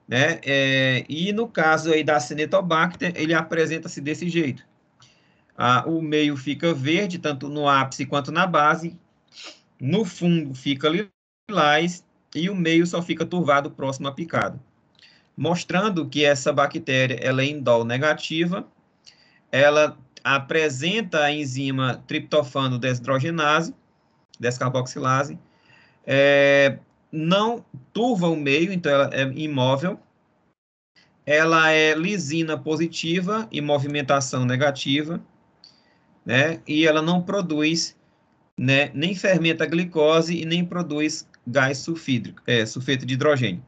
Né? É, e no caso aí da Cinetobacter, ele apresenta-se desse jeito. Ah, o meio fica verde, tanto no ápice quanto na base. No fundo fica lilás e o meio só fica turvado próximo à picada. Mostrando que essa bactéria ela é indol negativa, ela apresenta a enzima triptofano desidrogenase, descarboxilase, é, não turva o meio, então ela é imóvel. Ela é lisina positiva e movimentação negativa, né? E ela não produz, né, nem fermenta glicose e nem produz gás sulfídrico, é, sulfeto de hidrogênio.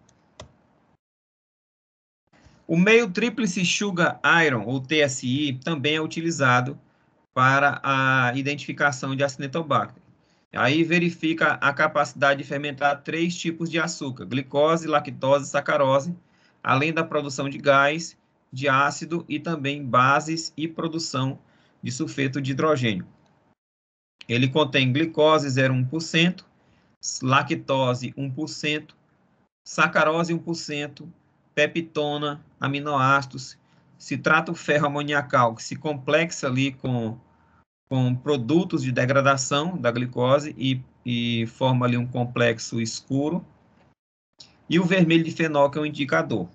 O meio tríplice sugar iron, ou TSI, também é utilizado para a identificação de acinetobacter. Aí verifica a capacidade de fermentar três tipos de açúcar: glicose, lactose e sacarose, além da produção de gás, de ácido e também bases e produção de sulfeto de hidrogênio. Ele contém glicose 0,1%, lactose 1%, sacarose 1%, peptona, aminoácidos, citrato ferro amoniacal, que se complexa ali com com produtos de degradação da glicose e, e forma ali um complexo escuro. E o vermelho de fenol, que é um indicador.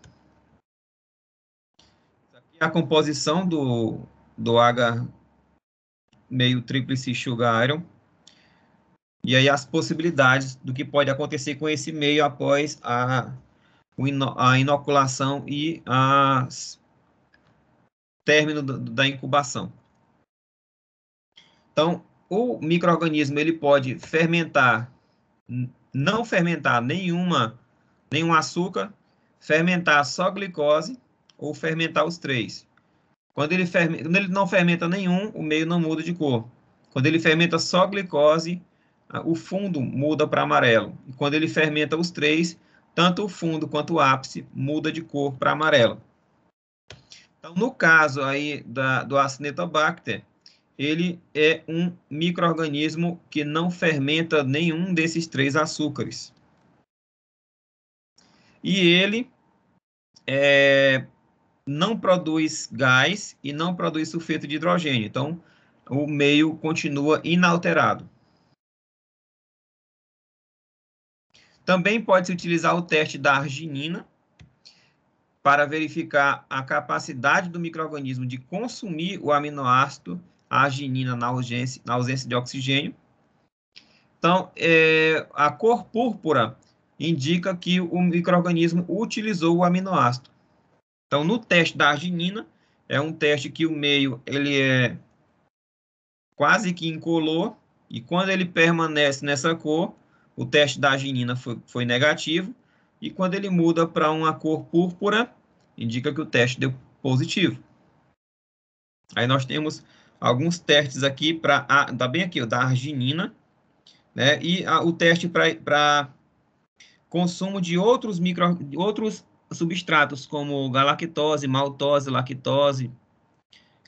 Aqui é a composição do, do H meio tríplice sugar iron. E aí as possibilidades do que pode acontecer com esse meio após a, a inoculação e o término da incubação. Então, o microorganismo ele pode fermentar, não fermentar nenhuma, nenhum açúcar, fermentar só glicose ou fermentar os três. Quando ele, fermenta, quando ele não fermenta nenhum, o meio não muda de cor. Quando ele fermenta só glicose, o fundo muda para amarelo. E quando ele fermenta os três, tanto o fundo quanto o ápice muda de cor para amarelo. Então, no caso aí da, do Acinetobacter, ele é um microorganismo que não fermenta nenhum desses três açúcares. E ele é, não produz gás e não produz sulfeto de hidrogênio. Então, o meio continua inalterado. Também pode-se utilizar o teste da arginina para verificar a capacidade do microorganismo de consumir o aminoácido a arginina na, na ausência de oxigênio. Então, é, a cor púrpura indica que o microorganismo utilizou o aminoácido. Então, no teste da arginina, é um teste que o meio ele é quase que incolor, e quando ele permanece nessa cor, o teste da arginina foi, foi negativo, e quando ele muda para uma cor púrpura, indica que o teste deu positivo. Aí nós temos alguns testes aqui para, ah, tá bem aqui, ó, da arginina, né? E a, ah, o teste para consumo de outros micro, outros substratos como galactose, maltose, lactose,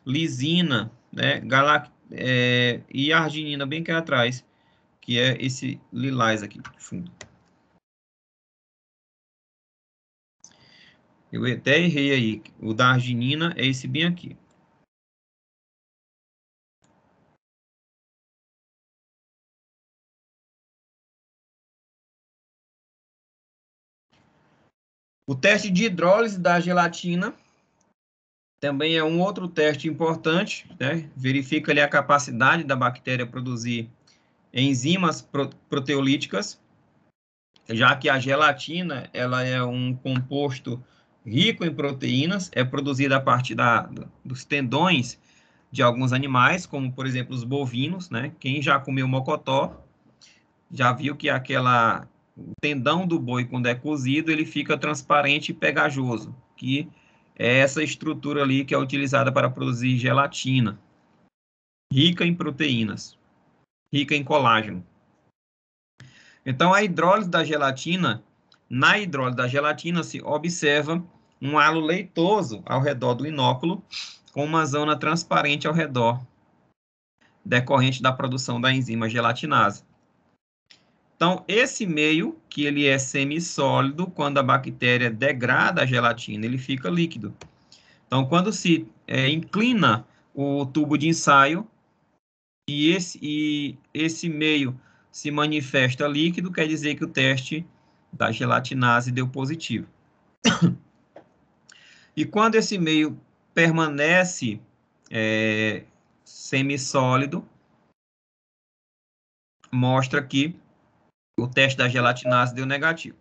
lisina, né? Galact, é, e arginina bem aqui atrás, que é esse lilás aqui fundo. Eu até errei aí. O da arginina é esse bem aqui. O teste de hidrólise da gelatina também é um outro teste importante, né? verifica ali a capacidade da bactéria produzir enzimas proteolíticas, já que a gelatina ela é um composto rico em proteínas, é produzida a partir da, dos tendões de alguns animais, como por exemplo os bovinos, né? Quem já comeu mocotó já viu que aquela o tendão do boi, quando é cozido, ele fica transparente e pegajoso, que é essa estrutura ali que é utilizada para produzir gelatina, rica em proteínas, rica em colágeno. Então, a hidrólise da gelatina, na hidrólise da gelatina se observa um halo leitoso ao redor do inóculo, com uma zona transparente ao redor, decorrente da produção da enzima gelatinase. Então, esse meio, que ele é semissólido, quando a bactéria degrada a gelatina, ele fica líquido. Então, quando se é, inclina o tubo de ensaio e esse, e esse meio se manifesta líquido, quer dizer que o teste da gelatinase deu positivo. *coughs* E quando esse meio permanece é, semissólido, mostra que o teste da gelatinase deu negativo.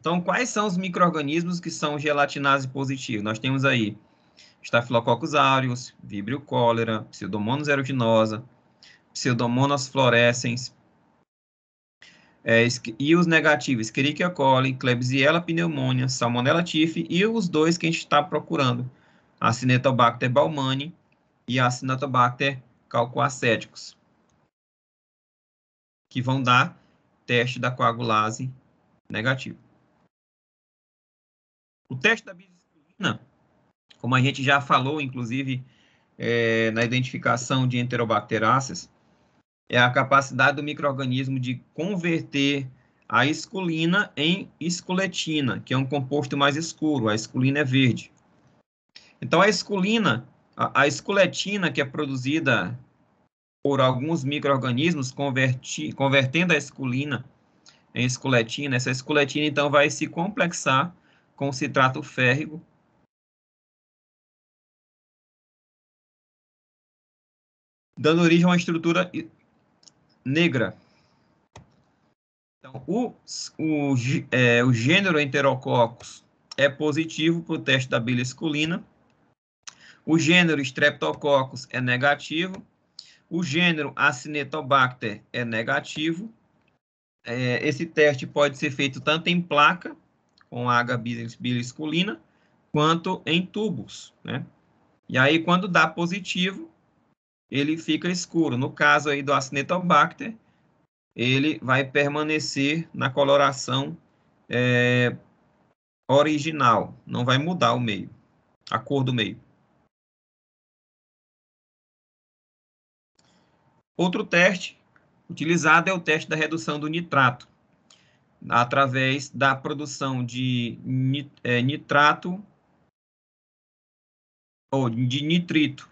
Então, quais são os micro-organismos que são gelatinase positivos? Nós temos aí Staphylococcus aureus, Vibrio cólera, Pseudomonas aeruginosa, Pseudomonas fluorescens, é, e os negativos, Escherichia coli, Klebsiella pneumonia, Salmonella tifi e os dois que a gente está procurando, Acinetobacter baumani e Acinetobacter calcoacéticos, que vão dar teste da coagulase negativo. O teste da bispirina, como a gente já falou, inclusive, é, na identificação de enterobacteráceas, é a capacidade do microorganismo de converter a esculina em esculetina, que é um composto mais escuro, a esculina é verde. Então, a esculina, a, a esculetina que é produzida por alguns micro-organismos, convertendo a esculina em esculetina, essa esculetina, então, vai se complexar com o citrato férrico, dando origem a uma estrutura negra. Então, o, o, é, o gênero Enterococcus é positivo para o teste da esculina. O gênero Streptococcus é negativo. O gênero Acinetobacter é negativo. É, esse teste pode ser feito tanto em placa, com H-bilisculina, quanto em tubos, né? E aí, quando dá positivo, ele fica escuro. No caso aí do Acinetobacter, ele vai permanecer na coloração é, original, não vai mudar o meio, a cor do meio. Outro teste utilizado é o teste da redução do nitrato, através da produção de é, nitrato ou de nitrito.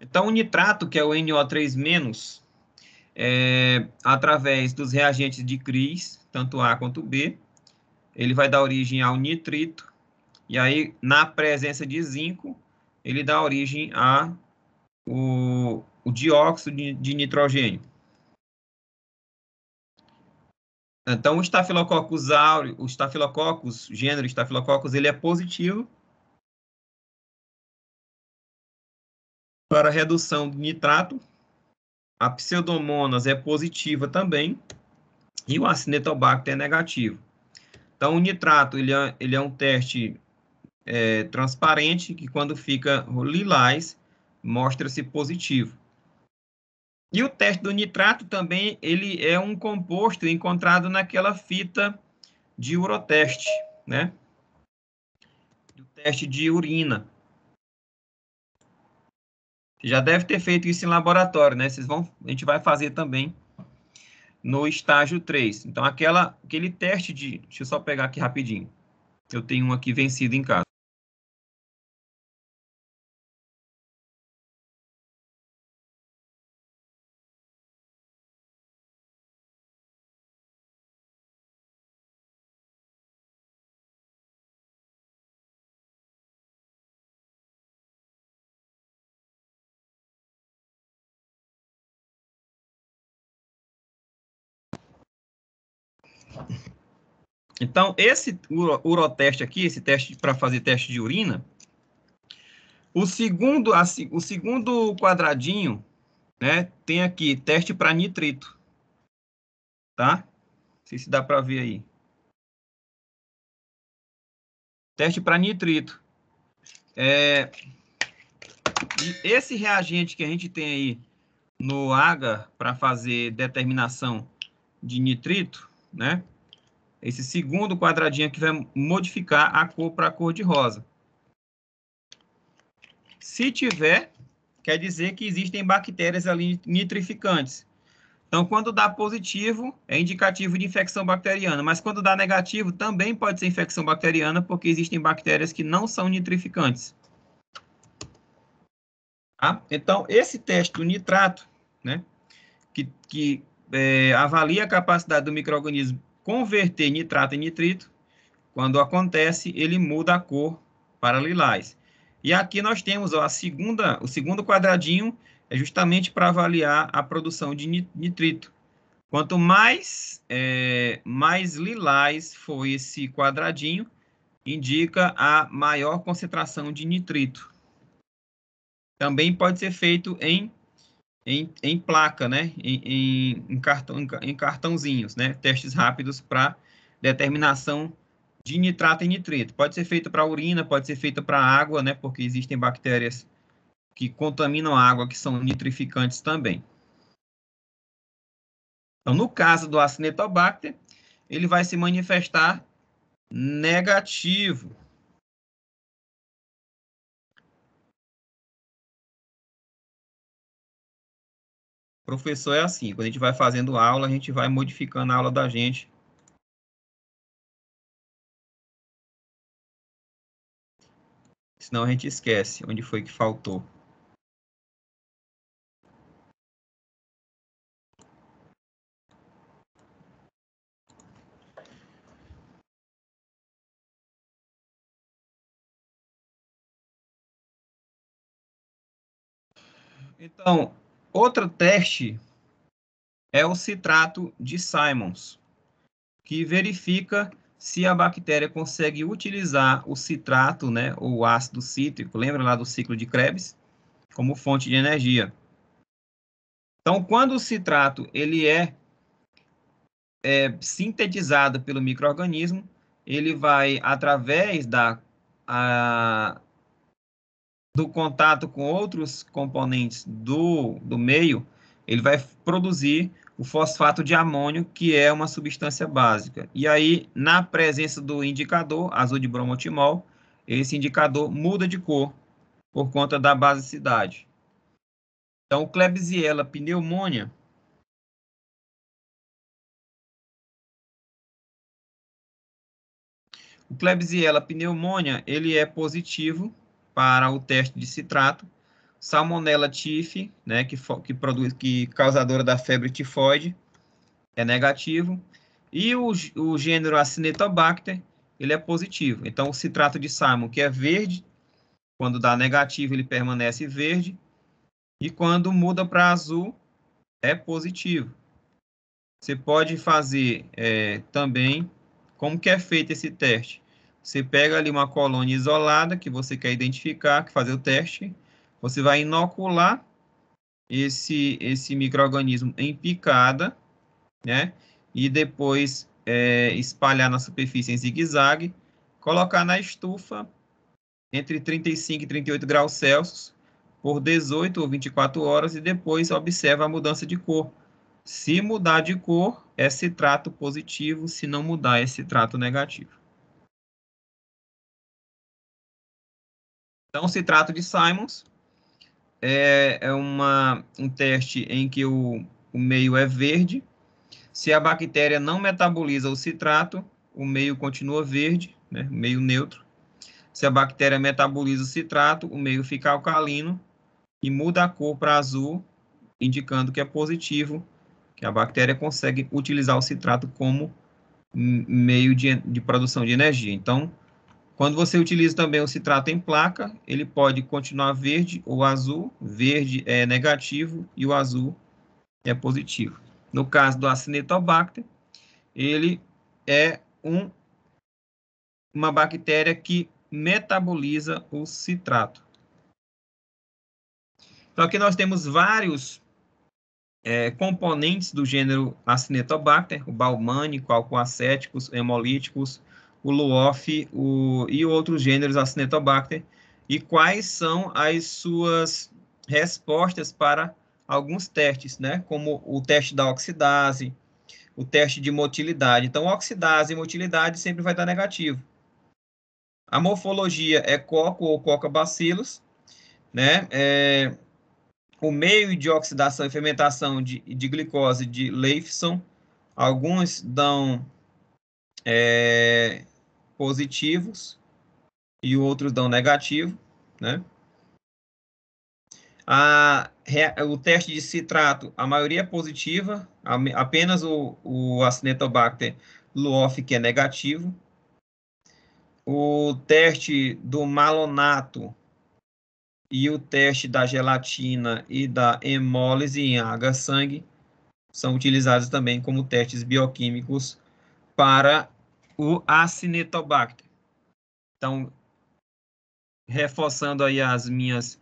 Então, o nitrato, que é o NO3-, é, através dos reagentes de Cris, tanto A quanto B, ele vai dar origem ao nitrito, e aí, na presença de zinco, ele dá origem a o, o dióxido de, de nitrogênio. Então, o Staphylococcus aureus, o Staphylococcus, gênero Staphylococcus, ele é positivo para redução do nitrato. A pseudomonas é positiva também e o acinetobacter é negativo. Então, o nitrato ele é, ele é um teste é, transparente que quando fica lilás, mostra-se positivo. E o teste do nitrato também ele é um composto encontrado naquela fita de uroteste, né? O teste de urina. Você já deve ter feito isso em laboratório, né? Vocês vão, a gente vai fazer também no estágio 3. Então, aquela, aquele teste de... Deixa eu só pegar aqui rapidinho. Eu tenho um aqui vencido em casa. Então, esse uroteste aqui, esse teste para fazer teste de urina, o segundo, a, o segundo quadradinho, né, tem aqui teste para nitrito, tá? Não sei se dá para ver aí. Teste para nitrito. É, esse reagente que a gente tem aí no agar para fazer determinação de nitrito, né? esse segundo quadradinho aqui vai modificar a cor para a cor de rosa. Se tiver, quer dizer que existem bactérias ali nitrificantes. Então, quando dá positivo, é indicativo de infecção bacteriana, mas quando dá negativo, também pode ser infecção bacteriana, porque existem bactérias que não são nitrificantes. Tá? Então, esse teste do nitrato, né, que, que é, avalia a capacidade do microorganismo converter nitrato em nitrito, quando acontece, ele muda a cor para lilás. E aqui nós temos ó, a segunda, o segundo quadradinho, é justamente para avaliar a produção de nitrito. Quanto mais, é, mais lilás for esse quadradinho, indica a maior concentração de nitrito. Também pode ser feito em em, em placa, né? Em, em, em, cartão, em cartãozinhos, né? Testes rápidos para determinação de nitrato e nitrito. Pode ser feito para urina, pode ser feito para água, né? Porque existem bactérias que contaminam a água, que são nitrificantes também. Então, no caso do Acinetobacter, ele vai se manifestar negativo, Professor é assim, quando a gente vai fazendo aula, a gente vai modificando a aula da gente. Senão a gente esquece onde foi que faltou. Então, Outro teste é o citrato de Simons, que verifica se a bactéria consegue utilizar o citrato, né, ou o ácido cítrico, lembra lá do ciclo de Krebs, como fonte de energia. Então, quando o citrato ele é, é sintetizado pelo microorganismo, ele vai através da a, do contato com outros componentes do, do meio, ele vai produzir o fosfato de amônio, que é uma substância básica. E aí, na presença do indicador azul de bromotimol, esse indicador muda de cor por conta da basicidade. Então, Klebsiella pneumonia O Klebsiella pneumonia, ele é positivo para o teste de citrato, Salmonella tif, né, que, que produz, que causadora da febre tifoide, é negativo, e o, o gênero Acinetobacter, ele é positivo. Então, o citrato de salmon, que é verde, quando dá negativo, ele permanece verde, e quando muda para azul, é positivo. Você pode fazer é, também como que é feito esse teste. Você pega ali uma colônia isolada que você quer identificar, que fazer o teste, você vai inocular esse esse microorganismo em picada, né? E depois é, espalhar na superfície em zigue-zague, colocar na estufa entre 35 e 38 graus Celsius por 18 ou 24 horas e depois observa a mudança de cor. Se mudar de cor, é citrato positivo, se não mudar, é citrato negativo. Então, se trata de Simons. É, é uma, um teste em que o, o meio é verde. Se a bactéria não metaboliza o citrato, o meio continua verde, né, meio neutro. Se a bactéria metaboliza o citrato, o meio fica alcalino e muda a cor para azul, indicando que é positivo, que a bactéria consegue utilizar o citrato como meio de, de produção de energia. Então, quando você utiliza também o citrato em placa, ele pode continuar verde ou azul. Verde é negativo e o azul é positivo. No caso do Acinetobacter, ele é um, uma bactéria que metaboliza o citrato. Então, aqui nós temos vários é, componentes do gênero Acinetobacter, balmânico, alcoacéticos, hemolíticos, o Luof o, e outros gêneros Acinetobacter e quais são as suas respostas para alguns testes, né? Como o teste da oxidase, o teste de motilidade. Então, oxidase e motilidade sempre vai dar negativo. A morfologia é coco ou coca-bacilos, né? É, o meio de oxidação e fermentação de, de glicose de Leifson, alguns dão é, positivos e outros dão negativo, né? A, o teste de citrato, a maioria é positiva, apenas o, o acinetobacter luof que é negativo. O teste do malonato e o teste da gelatina e da hemólise em água sangue são utilizados também como testes bioquímicos para o Acinetobacter. Então, reforçando aí as minhas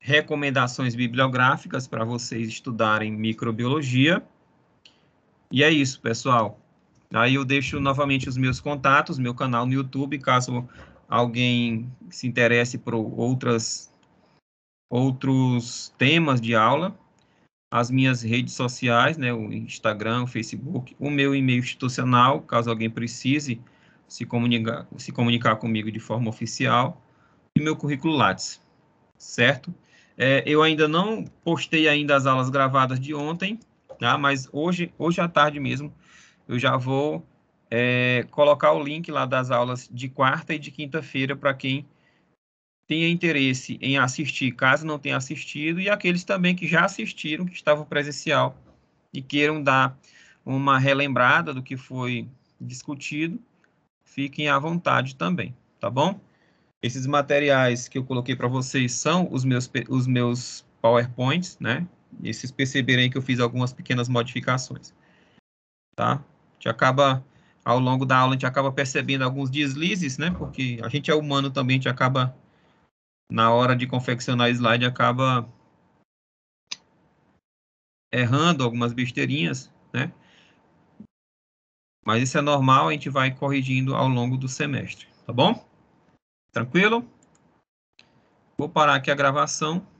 recomendações bibliográficas para vocês estudarem microbiologia. E é isso, pessoal. Aí eu deixo novamente os meus contatos, meu canal no YouTube, caso alguém se interesse por outras outros temas de aula as minhas redes sociais, né, o Instagram, o Facebook, o meu e-mail institucional, caso alguém precise se comunicar, se comunicar comigo de forma oficial, e meu currículo Lattes, certo? É, eu ainda não postei ainda as aulas gravadas de ontem, tá? mas hoje, hoje à tarde mesmo, eu já vou é, colocar o link lá das aulas de quarta e de quinta-feira para quem tenha interesse em assistir, caso não tenha assistido, e aqueles também que já assistiram, que estavam presencial e queiram dar uma relembrada do que foi discutido, fiquem à vontade também, tá bom? Esses materiais que eu coloquei para vocês são os meus, os meus PowerPoints, né? E vocês perceberem que eu fiz algumas pequenas modificações, tá? A gente acaba, ao longo da aula, a gente acaba percebendo alguns deslizes, né? Porque a gente é humano também, a gente acaba na hora de confeccionar slide acaba errando algumas besteirinhas, né? Mas isso é normal, a gente vai corrigindo ao longo do semestre, tá bom? Tranquilo? Vou parar aqui a gravação.